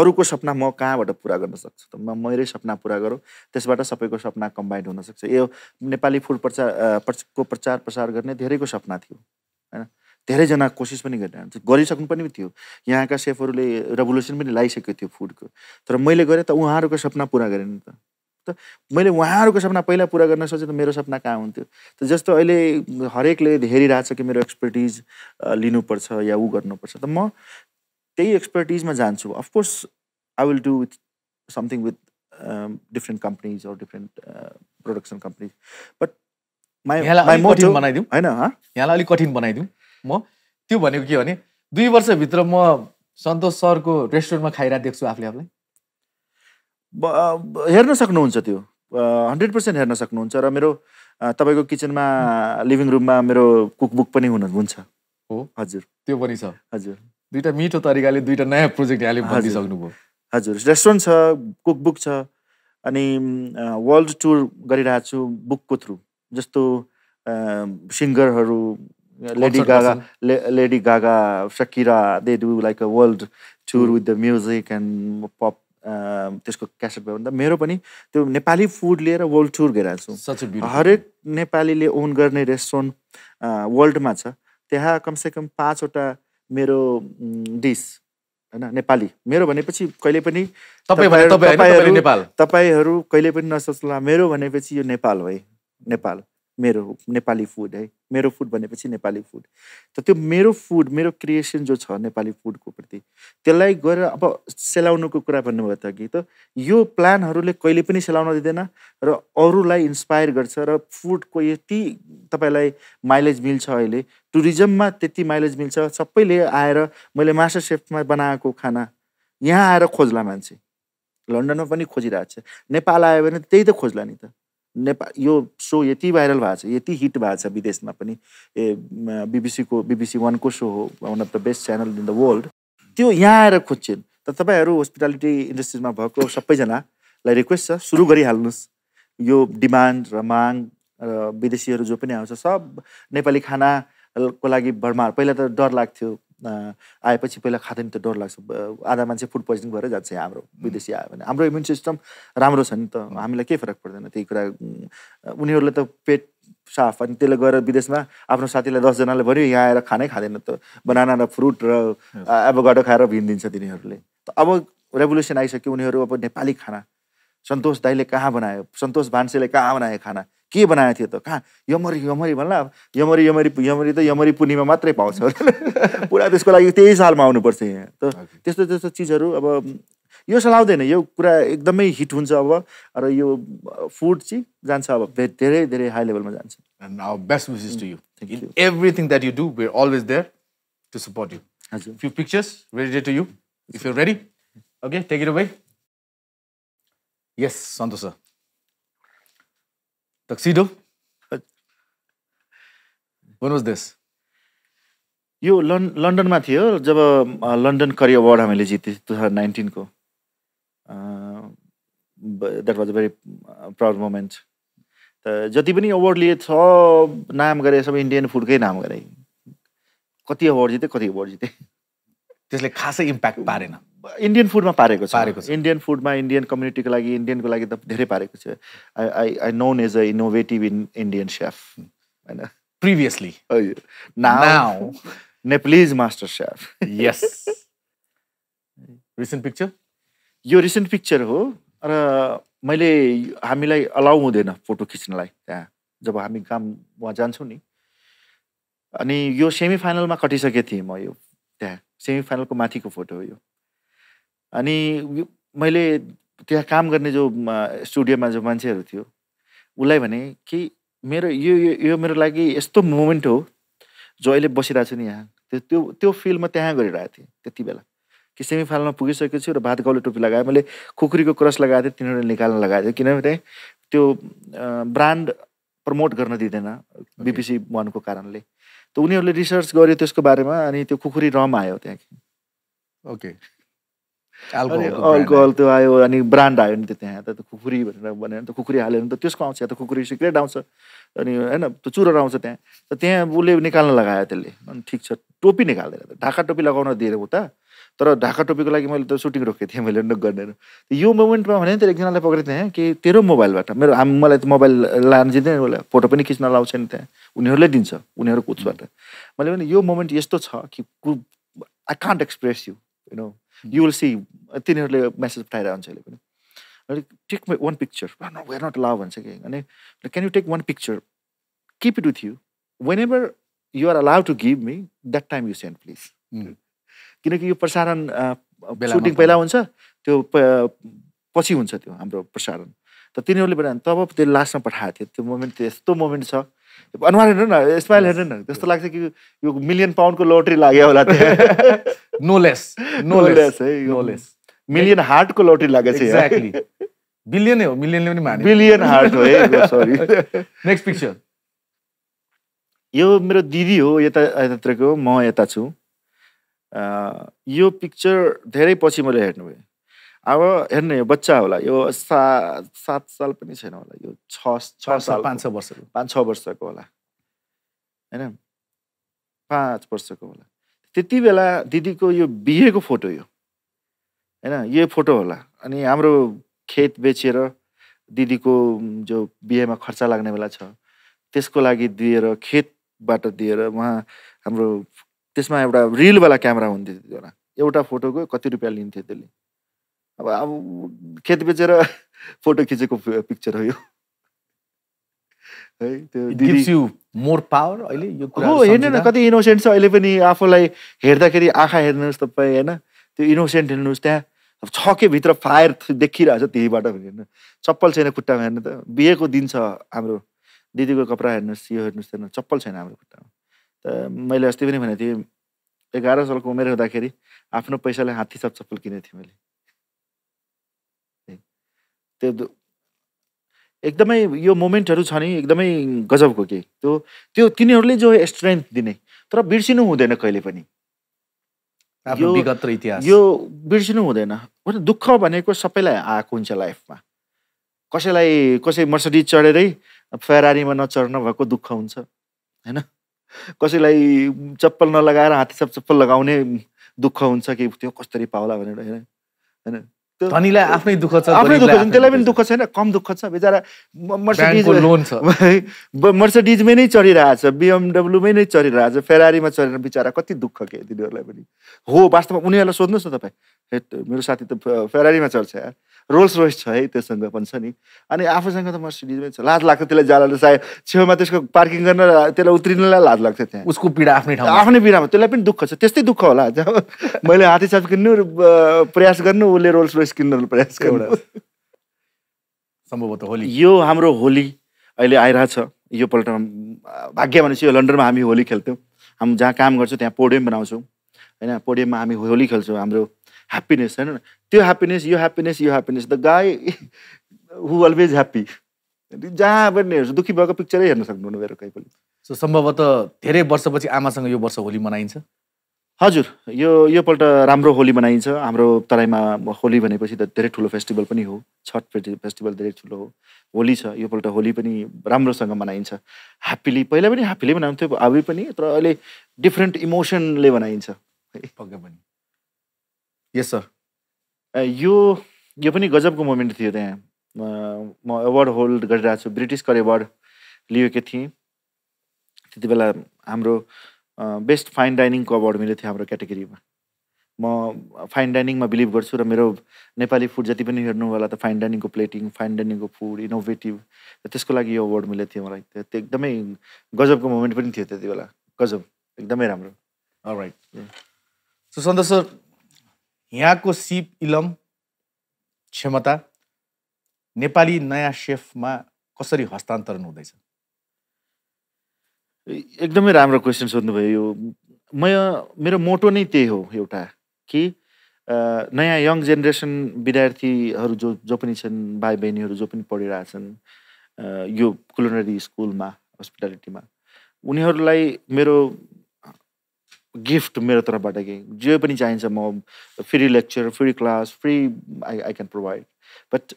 अरूको सपना म कहाँबाट पुरा गर्न सक्छु त म मेरै सपना पुरा गरौँ त्यसबाट सबैको सपना कम्बाइन्ड हुनसक्छ यो नेपाली फुड प्रचार को प्रचार प्रसार गर्ने धेरैको सपना थियो होइन धेरैजना कोसिस पनि गरिरहन्छ गरिसक्नु पनि थियो यहाँका सेफहरूले रेभोल्युसन पनि लगाइसकेको थियो फुडको तर मैले गरेँ त उहाँहरूको सपना पुरा गरेँ नि त त मैले उहाँहरूको सपना पहिला पुरा गर्न सोचेँ त मेरो सपना कहाँ हुन्थ्यो त जस्तो अहिले हरेकले हेरिरहेको छ कि मेरो एक्सपर्टिज लिनुपर्छ या ऊ गर्नुपर्छ त म त्यही एक्सपर्टिजमा जान्छु of course I will do with something with different companies or different production companies but बनाइदिउँ होइन यहाँलाई अलिक कठिन बनाइदिउँ म त्यो भनेको के भने दुई वर्षभित्र म सन्तोष सरको रेस्टुरेन्टमा खाइरहेको देख्छु आफूले आफूलाई हेर्न सक्नुहुन्छ त्यो हन्ड्रेड पर्सेन्ट हेर्न सक्नुहुन्छ र मेरो तपाईँको किचनमा लिभिङ रुममा मेरो कुकबुक पनि हुन हुन्छ हो हजुर त्यो पनि छ हजुर दुइटा मिठो तरिकाले दुइटा नयाँ प्रोजेक्ट यहाँले भनिसक्नुभयो हजुर रेस्टुरेन्ट छ कुकबुक छ अनि वर्ल्ड टुर गरिरहेको छु बुकको थ्रु जस्तो सिङ्गरहरू Lady Gaga Lady Gaga Shakira they do like a world tour with the music and pop त्यसको क्यासेट भयो भन्दा मेरो पनि त्यो नेपाली फुड लिएर वर्ल्ड टुर गइरहेको छु हरेक नेपालीले ओन गर्ने रेस्टुरेन्ट वर्ल्डमा छ त्यहाँ कमसेकम पाँचवटा मेरो डिस होइन नेपाली मेरो भनेपछि कहिले पनि तपाईँहरू कहिले पनि नसोच्ला मेरो भनेपछि यो नेपाल है नेपाल मेरो नेपाली फुड है मेरो फुड भनेपछि नेपाली फुड त त्यो मेरो फुड मेरो क्रिएसन जो छ नेपाली फुडको प्रति त्यसलाई गएर अब सेलाउनुको कुरा भन्नुभयो त कि त यो प्लानहरूले कहिले पनि सेलाउन दिँदैन र अरूलाई इन्सपायर गर्छ र फुडको यति तपाईँलाई माइलेज मिल्छ अहिले टुरिज्ममा त्यति माइलेज मिल्छ सबैले आएर मैले मास्टर सेफमा बनाएको खाना यहाँ आएर खोज्ला मान्छे लन्डनमा पनि खोजिरहेको छ नेपाल आयो भने त्यही त खोज्ला नि त नेपाल यो सो यति भाइरल भएको छ यति हिट भएको छ विदेशमा पनि ए बिबिसीको बिबिसी वानको सो हो one of the best channel in the world त्यो यहाँ आएर खोज्छन् त तपाईँहरू हस्पिटालिटी इन्डस्ट्रिजमा भएको सबैजनालाई रिक्वेस्ट छ सुरु गरिहाल्नुहोस् यो डिमान्ड र माग र विदेशीहरू जो पनि आउँछ सब नेपाली खानाको लागि भरमार पहिला त डर लाग्थ्यो आएपछि पहिला खाँदैन त डर लाग्छ आधा मान्छे फुड पोइजनिङ भएर जान्छ यहाँ हाम्रो विदेशी आयो भने हाम्रो इम्युन सिस्टम राम्रो छ नि त हामीलाई केही फरक पर्दैन त्यही कुरा उनीहरूले त पेट साफ अनि त्यसले गएर विदेशमा आफ्नो साथीलाई दसजनाले भन्यो यहाँ आएर खानै खाँदैन त बनाना र फ्रुट र अब एभोगाडो खाएर भिनिदिन्छ तिनीहरूले त अब रेभोल्युसन आइसक्यो उनीहरू अब नेपाली खाना सन्तोष दाईले कहाँ बनायो सन्तोष भान्सेले कहाँ बनायो खाना के बनाएको थियो त कहाँ यमरी यमरी भन्ला यमरी यमरी यमरी त यमरी पूर्णिमा मात्रै पाउँछ पुरा त्यसको लागि त्यही सालमा आउनुपर्छ यहाँ त त्यस्तो त्यस्तो चिजहरू अब यो सलाउँदैन यो कुरा एकदमै हिट हुन्छ अब र यो फुड चाहिँ जान्छ अब धेरै धेरै हाई लेभलमा जान्छ everything that you do where always there to support you हजुर few pictures ready to you if you ready okay take it away yes Santosh sir Tuxedo? When was यो लन् लन्डनमा थियो जब लन्डन करियर अवार्ड हामीले जित्यौँ two thousand नाइन्टिनको that was a very proud moment त जति पनि award लिए छ नाम गरे सबै इन्डियन फुडकै नाम गरे कति अवार्ड जिते कति अवार्ड जिते त्यसले खासै इम्प्याक्ट पारेन इन्डियन फुडमा पारेको छ पारेको छ इन्डियन फुडमा इन्डियन कम्युनिटीको लागि इन्डियनको लागि त धेरै पारेको छ I I I known as a innovative in Indian chef होइन previously now Nepalese master chef yes recent picture यो रिसेन्ट पिक्चर हो र मैले हामीलाई अलाउ हुँदैन फोटो खिच्नलाई त्यहाँ जब हामी काम उहाँ जान्छौँ नि अनि यो सेमी फाइनलमा कटिसकेको थिएँ म यो त्यहाँ सेमी फाइनलको माथिको फोटो हो यो अनि मैले त्यहाँ काम गर्ने जो स्टुडियोमा जो मान्छेहरू थियो उसलाई भने कि मेरो यो यो, यो मेरो लागि यस्तो मोमेन्ट हो जो अहिले बसिरहेको छु नि यहाँ त्यो त्यो त्यो फिल म त्यहाँ गरिरहेको थिएँ त्यति बेला कि सेमी फाइनलमा पुगिसकेको छु र भात गाउँले टोपी लगाएँ मैले खुकुरीको क्रस लगाएको थिएँ तिनीहरूले निकाल्न लगाएको थिएँ किनभने त्यो ब्रान्ड प्रमोट गर्न दिँदैन बिपिसी वानको कारणले त उनीहरूले रिसर्च गर्यो त्यसको बारेमा अनि त्यो खुकुरी रम आयो त्यहाँ ओके अल्कोहल त्यो आयो अनि ब्रान्ड आयो नि त त्यहाँ त खुकुरी भनेर भन्यो भने त खुकुरी हाल्यो भने त त्यसको आउँछ त खुकुरी सिक्रेट आउँछ अनि होइन त्यो चुरोर आउँछ त्यहाँ त त्यहाँ उसले निकाल्न लगायो त्यसले अनि ठिक छ टोपी निकाल्दैन ढाका टोपी लगाउन दिएर उता तर ढाका टोपीको लागि मैले त सुटिङ रोकेको थिएँ मैले नक यो मोमेन्टमा भने त एकजनालाई पक्रेको थिएँ कि तेरो मोबाइलबाट मेरो हामी मलाई त मोबाइल लान दिँदैन उसलाई फोटो पनि खिच्न लाउँछ नि त्यहाँ उनीहरूले दिन्छ उनीहरू उच्चबाट मैले भने यो मोमेन्ट यस्तो छ कि I can't express you you know you will see तिनीहरूले मेसेज पठाइरहेको हुन्छ अहिले पनि take one picture where not love भन्छ कि अनि can you take one picture keep it with you whenever you are allow to give me that time you send please किनकि यो प्रसारण सुटिङ पहिला हुन्छ त्यो पछि हुन्छ त्यो हाम्रो प्रसारण त तिनीहरूले पनि तब त्यो लास्टमा पठाएको थियो त्यो मोमेन्ट त्यस्तो मोमेन्ट छ अनुहार हेर्नु न स्माइल हेर्नु न त्यस्तो लाग्छ कि यो मिलियन पाउन्डको लोटरी लाग्यो होला नो लेस नो लेस है नो लेस मिलियन हार्टको लोटरी लागेको छ एक्ज्याक्टली बिलियनै हो मिलियनले पनि माने बिलियन हार्ट हो है सरी नेक्स्ट पिक्चर यो मेरो दिदी हो यता यतातिरको म यता छु यो पिक्चर धेरै पछि मैले हेर्नुभयो अब हेर्ने यो बच्चा होला यो सा सात साल पनि छैन होला यो छ छ साल पाँच छ वर्षको पाँच छ वर्षको होला होइन पाँच वर्षको होला त्यति बेला दिदीको यो बिहेको फोटो यो होइन यो फोटो होला अनि हाम्रो खेत बेचेर दिदीको जो बिहेमा खर्च लाग्ने बेला छ त्यसको लागि दिएर खेतबाट दिएर उहाँ हाम्रो त्यसमा एउटा रिलवाला क्यामेरा हुन्थ्यो त्यति बेला एउटा फोटोको कति रुपियाँ लिन्थ्यो त्यसले अब अब खेत बेचेर फोटो खिचेको पिक्चर हो यो है त्यो मोर पावर अहिले हेर्नु न कति इनोसेन्ट छ अहिले पनि आफूलाई हेर्दाखेरि आँखा हेर्नुहोस् तपाईँ होइन त्यो इनोसेन्ट हेर्नुहोस् त्यहाँ अब छ भित्र फायर देखिरहेको छ त्यहीबाट हेर्नु चप्पल छैन खुट्टामा हेर्नु त बिहेको दिन छ हाम्रो दिदीको कपडा हेर्नुहोस् यो हेर्नुहोस् हेर्नु चप्पल छैन हाम्रो खुट्टामा त मैले अस्ति पनि भनेको थिएँ एघार सालको उमेर हुँदाखेरि आफ्नो पैसाले हात्ती सब चप्पल किनेको थिएँ मैले त्यो एकदमै यो मोमेन्टहरू छ नि एकदमै गजबको के त्यो त्यो तिनीहरूले जो स्ट्रेन्थ दिने तर बिर्सिनु हुँदैन कहिले पनि यो विगत इतिहास यो बिर्सिनु हुँदैन दुःख भनेको सबैलाई आएको हुन्छ लाइफमा कसैलाई कसै मर्सडिज चढेरै फेरारीमा नचढ्न भएको दुःख हुन्छ होइन कसैलाई चप्पल नलगाएर हात चप्पल लगाउने दुःख हुन्छ कि त्यो कसरी पाउला भनेर होइन होइन धनीलाई आफ्नै दुःख छ आफ्नै दुःख छ त्यसलाई पनि दुःख छैन कम दुःख छ बेचारा मर्सडिज लोन छ मर्सडिजमै नै चढिरहेको छ बिएमडब्लुमै नै चढिरहेको फेरारीमा चढेर बिचरा कति दुःख के तिनीहरूलाई पनि हो वास्तवमा उनीहरूलाई सोध्नुहोस् न तपाईँ मेरो साथी त फेरारीमा चढ्छ यार रोल्स रोइस छ है त्योसँग पनि छ नि अनि आफूसँग त मर्सिडिजमै छ लाज लाग्छ त्यसलाई जालाले सायद छेउमा त्यसको पार्किङ गर्न त्यसलाई उत्रिनलाई लाज लाग्छ त्यहाँ उसको पीडा आफ्नै ठाउँ आफ्नै पीडामा त्यसलाई पनि दुःख छ त्यस्तै दुःख होला मैले हाती छाप किन्नु प्रयास गर्नु उसले रोल्स रोइस किन्न प्रयास गर्नु सम्भवतः होली यो हाम्रो होली अहिले आइरहेछ यो पल्ट भाग्य भनेपछि यो लन्डनमा हामी होली खेल्थ्यौँ हामी जहाँ काम गर्छौँ त्यहाँ पोडियम बनाउँछौँ होइन पोडियममा हामी होली खेल्छौँ हाम्रो ह्याप्पिनेस होइन त्यो ह्याप्पिनेस यो ह्याप्पिनेस यो happiness the guy who always happy जहाँ पनि हेर्छु दुःखी भएको पिक्चरै हेर्न सक्नुहुन्न मेरो कहीँ पनि सो सम्भवतः धेरै वर्षपछि आमासँग यो वर्ष होली मनाइन्छ हजुर यो यो योपल्ट राम्रो होली मनाइन्छ हाम्रो तराईमा होली भनेपछि त धेरै ठुलो फेस्टिभल पनि हो छठ फेस्टिभल धेरै ठुलो हो होली छ यो योपल्ट होली पनि राम्रोसँग मनाइन्छ ह्याप्पीली पहिला पनि ह्याप्पिली मनाउँथ्यो अब पनि तर अहिले डिफ्रेन्ट इमोसनले मनाइन्छ पक्कै पनि यस सर यो यो पनि गजबको मोमेन्ट थियो त्यहाँ uh, म एवार्ड होल्ड गरिरहेको छु ब्रिटिसकर एवार्ड लिएकै थिएँ त्यति बेला हाम्रो बेस्ट फाइन डाइनिङको अवार्ड मिलेको थियो हाम्रो क्याटेगोरीमा म फाइन डाइनिङमा बिलिभ गर्छु र मेरो नेपाली फुड जति पनि हेर्नु होला त फाइन डाइनिङको प्लेटिङ फाइन डाइनिङको फुड इनोभेटिभ त्यसको लागि यो अवार्ड मिलेको थियो मलाई त्यो एकदमै गजबको मोमेन्ट पनि थियो त्यति बेला गजब एकदमै राम्रो राइट सो सर यहाँको सिप इलम क्षमता नेपाली नयाँ सेफमा कसरी हस्तान्तरण हुँदैछ एकदमै राम्रो क्वेसन सोध्नुभयो यो म मेरो मोटो नै त्यही हो एउटा कि नयाँ यङ जेनेरेसन विद्यार्थीहरू जो जो पनि छन् भाइ बहिनीहरू जो पनि पढिरहेछन् यो कुलिनरी स्कुलमा हस्पिटालिटीमा उनीहरूलाई मेरो गिफ्ट मेरो तर्फबाट कि जे पनि चाहिन्छ म free lecture free class free I I can provide but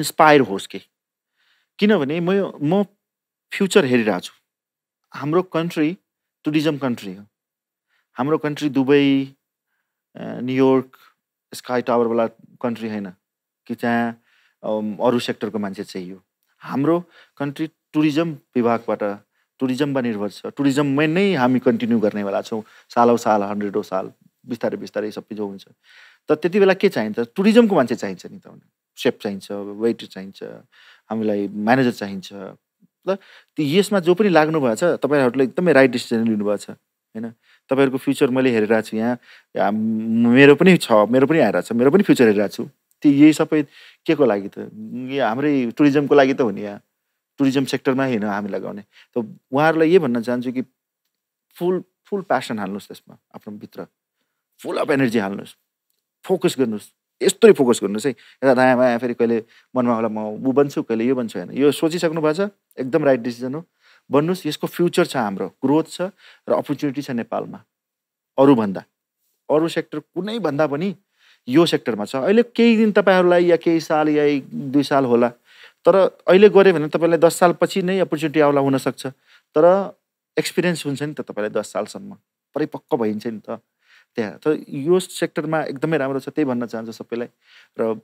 inspire होस् कि किनभने म म फ्युचर हेरिरहेको छु हाम्रो कन्ट्री टुरिज्म कन्ट्री हो हाम्रो कन्ट्री दुबई न्युयोर्क स्काई टावरवाला कन्ट्री होइन कि त्यहाँ अरू सेक्टरको मान्छे चाहियो हाम्रो कन्ट्री टुरिज्म विभागबाट टुरिज्ममा निर्भर छ टुरिज्ममै नै हामी कन्टिन्यू गर्नेवाला छौँ सालौ साल हन्ड्रेडौँ साल बिस्तारै बिस्तारै सबै जो हुन्छ त त्यति बेला के चाहिन्छ टुरिज्मको मान्छे चाहिन्छ नि त सेफ चाहिन्छ वेटर चाहिन्छ हामीलाई म्यानेजर चाहिन्छ ल ती यसमा जो पनि भएको छ तपाईँहरूले एकदमै राइट डिसिजन लिनुभएको छ होइन तपाईँहरूको फ्युचर मैले हेरिरहेको छु यहाँ मेरो पनि छ मेरो पनि आइरहेको छ मेरो पनि फ्युचर हेरिरहेको छु ती यही सबै के को लागि त हाम्रै टुरिज्मको लागि त हो नि यहाँ टुरिज्म सेक्टरमा होइन हामी लगाउने त उहाँहरूलाई यही भन्न चाहन्छु कि फुल फुल प्यासन हाल्नुहोस् त्यसमा आफ्नो भित्र फुल अफ एनर्जी हाल्नुहोस् फोकस गर्नुहोस् यस्तै फोकस गर्नुहोस् है यता दायाँ बायाँ फेरि कहिले मनमा होला म ऊ बन्छु कहिले यो बन्छु होइन यो सोचिसक्नु भएको छ एकदम राइट डिसिजन हो भन्नुहोस् यसको फ्युचर छ हाम्रो ग्रोथ छ र अपर्च्युनिटी छ नेपालमा अरूभन्दा अरू सेक्टर कुनै भन्दा पनि यो सेक्टरमा छ अहिले केही दिन तपाईँहरूलाई या केही साल या दुई साल होला तर अहिले गऱ्यो भने तपाईँलाई दस सालपछि नै अपर्च्युनिटी आउला हुनसक्छ तर एक्सपिरियन्स हुन्छ नि त तपाईँलाई दस सालसम्म परिपक्व भइन्छ नि त त्यहाँ त यो सेक्टरमा एकदमै राम्रो छ त्यही भन्न चाहन्छु सबैलाई र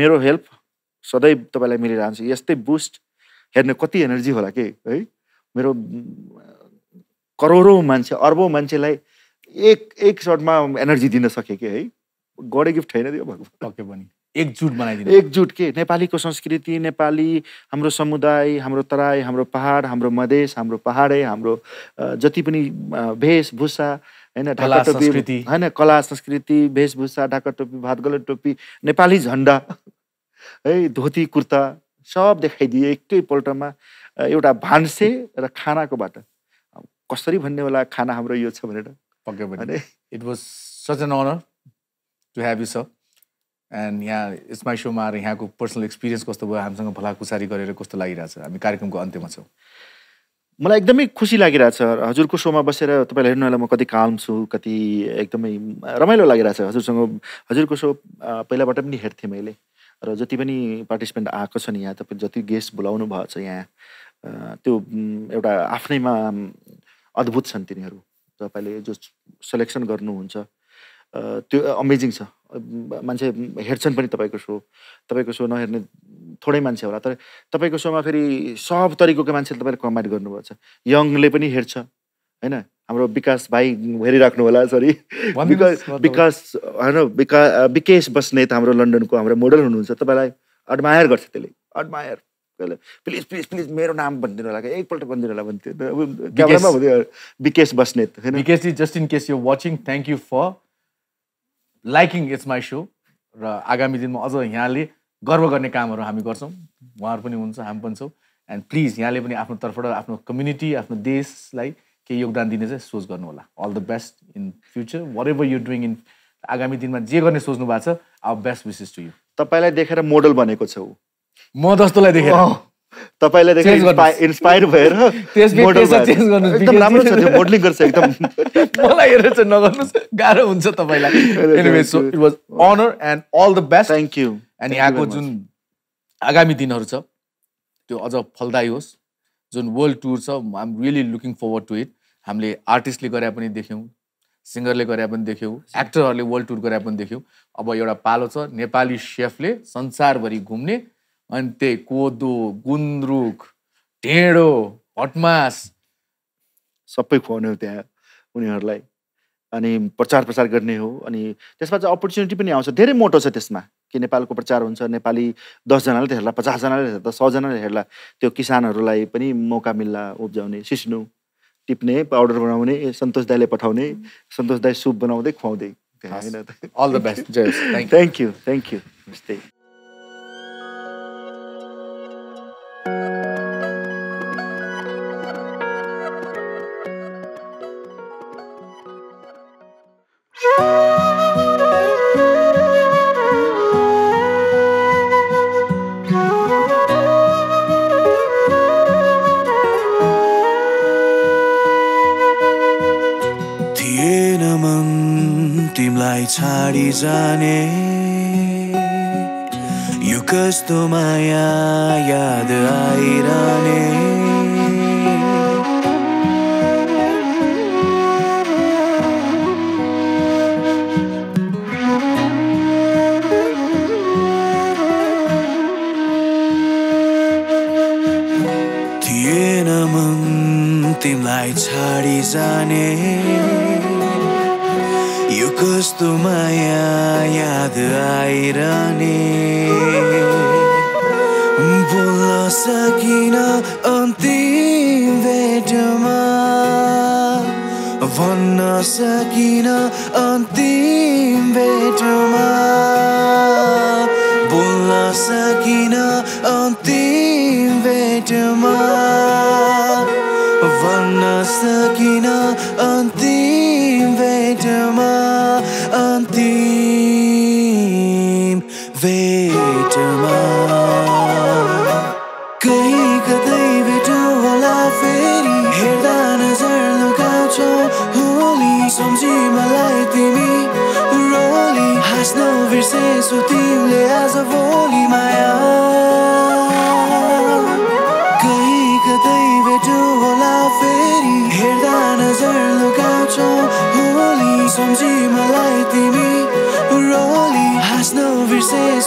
मेरो हेल्प सधैँ तपाईँलाई मिलिरहन्छ यस्तै बुस्ट हेर्ने कति एनर्जी होला कि है मेरो करोडौँ मान्छे अर्बौँ मान्छेलाई एक एक सर्टमा एनर्जी दिन सकेँ कि है गडे गिफ्ट होइन त्यो भएको ओके पनि एकजुट बनाइदिनु एकजुट के नेपालीको संस्कृति नेपाली हाम्रो समुदाय हाम्रो तराई हाम्रो पहाड हाम्रो मधेस हाम्रो पहाडे हाम्रो जति पनि भेषभूषा होइन ढाका टोपी होइन कला संस्कृति भेषभूषा ढाका टोपी भात गलत टोपी नेपाली झन्डा है धोती कुर्ता सब देखाइदिए एकैपल्टमा एउटा भान्से र खानाको खानाकोबाट कसरी भन्ने होला खाना हाम्रो यो छ भनेर पक्कै it was such an honour to have you sir and यहाँ यसमा सोमा आएर यहाँको पर्सनल एक्सपिरियन्स कस्तो भयो हामीसँग भलाकुसारी गरेर कस्तो लागिरहेछ हामी कार्यक्रमको अन्त्यमा छौँ मलाई एकदमै खुसी लागिरहेछ हजुरको सोमा बसेर तपाईँलाई हेर्नु होला म कति काम छु कति एकदमै रमाइलो लागिरहेछ हजुरसँग हजुरको सो पहिलाबाट पनि हेर्थेँ मैले र जति पनि पार्टिसिपेन्ट आएको छ नि यहाँ तपाईँ जति गेस्ट बोलाउनु भएको छ यहाँ त्यो एउटा आफ्नैमा अद्भुत छन् तिनीहरू तपाईँले जो सेलेक्सन गर्नुहुन्छ त्यो अमेजिङ छ मान्छे हेर्छन् पनि तपाईँको सो तपाईँको सो नहेर्ने थोरै मान्छे होला तर तपाईँको सोमा फेरि सब तरिकाको मान्छेले तपाईँले कमेन्ट गर्नुभएको छ यङले पनि हेर्छ होइन हाम्रो विकास भाइ हेरिराख्नु होला सरी विकास होइन विका विकेश बस्नेत हाम्रो लन्डनको हाम्रो मोडल हुनुहुन्छ तपाईँलाई एडमायर गर्छ त्यसले एडमायर प्लिज प्लिज प्लिज मेरो नाम भनिदिनु होला एकपल्ट भनिदिनु होला भन्थ्यो विकेश बस्नेत होइन just in case you watching thank you for liking it's my show र आगामी दिनमा अझ यहाँले गर्व गर्ने कामहरू हामी गर्छौँ उहाँहरू पनि हुन्छ हामी पनि छौँ एन्ड प्लिज यहाँले पनि आफ्नो तर्फबाट आफ्नो कम्युनिटी आफ्नो देशलाई केही योगदान दिने चाहिँ सोच गर्नु होला all the best in future wherever you doing in आगामी दिनमा जे गर्ने सोच्नु भएको छ our best wishes to you तपाईँलाई देखेर मोडल बनेको छ म जस्तोलाई देखेर तपाईँले इन्सपायर भएर एकदम राम्रो छ त्यो मोडलिङ गर्छ एकदम मलाई हेरेर चाहिँ नगर्नुहोस् गाह्रो हुन्छ तपाईँलाई anyway so it was honour and all the best thank you अनि यहाँको जुन आगामी दिनहरू छ त्यो अझ फलदायी होस् जुन वर्ल्ड टुर छ I'm really looking forward to it हामीले आर्टिस्टले गरे पनि देख्यौँ सिङ्गरले गरे पनि देख्यौँ एक्टरहरूले वर्ल्ड टुर गरे पनि देख्यौँ अब एउटा पालो छ नेपाली सेफले संसारभरि घुम्ने अनि त्यही कोदो गुन्द्रुक ढेँडो भटमास सबै खुवाउने हो त्यहाँ उनीहरूलाई अनि प्रचार प्रसार गर्ने हो अनि त्यसमा चाहिँ अपर्च्युनिटी पनि आउँछ धेरै मोटो छ त्यसमा कि नेपालको प्रचार हुन्छ नेपाली दसजनाले हेर्ला पचासजनाले हेर्दा सयजनाले हेर्ला त्यो किसानहरूलाई पनि मौका मिल्ला उब्जाउने सिस्नु टिप्ने पाउडर बनाउने सन्तोष दाईले पठाउने सन्तोष दाई सुप बनाउँदै खुवाउँदै all the best thank you thank you नमस्ते जाने यो कस्तो माया याद आइरहने थिएन मन तिमीलाई छाडी जाने कस्तो माया याद आइरहने बोल्न सकिन अन्तिम भेटमा भन्न सकिन अन्तिम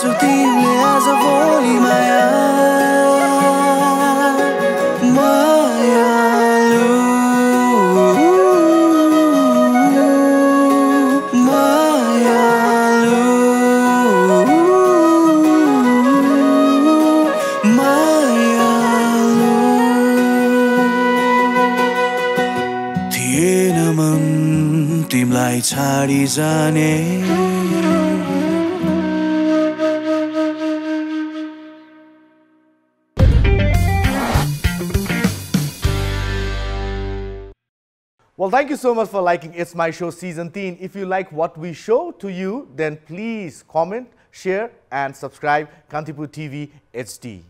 छु आज भोलि माया जाने Well, thank you so much for liking It's My Show Season 10. If you like what we show to you, then please comment, share and subscribe Kantipur TV HD.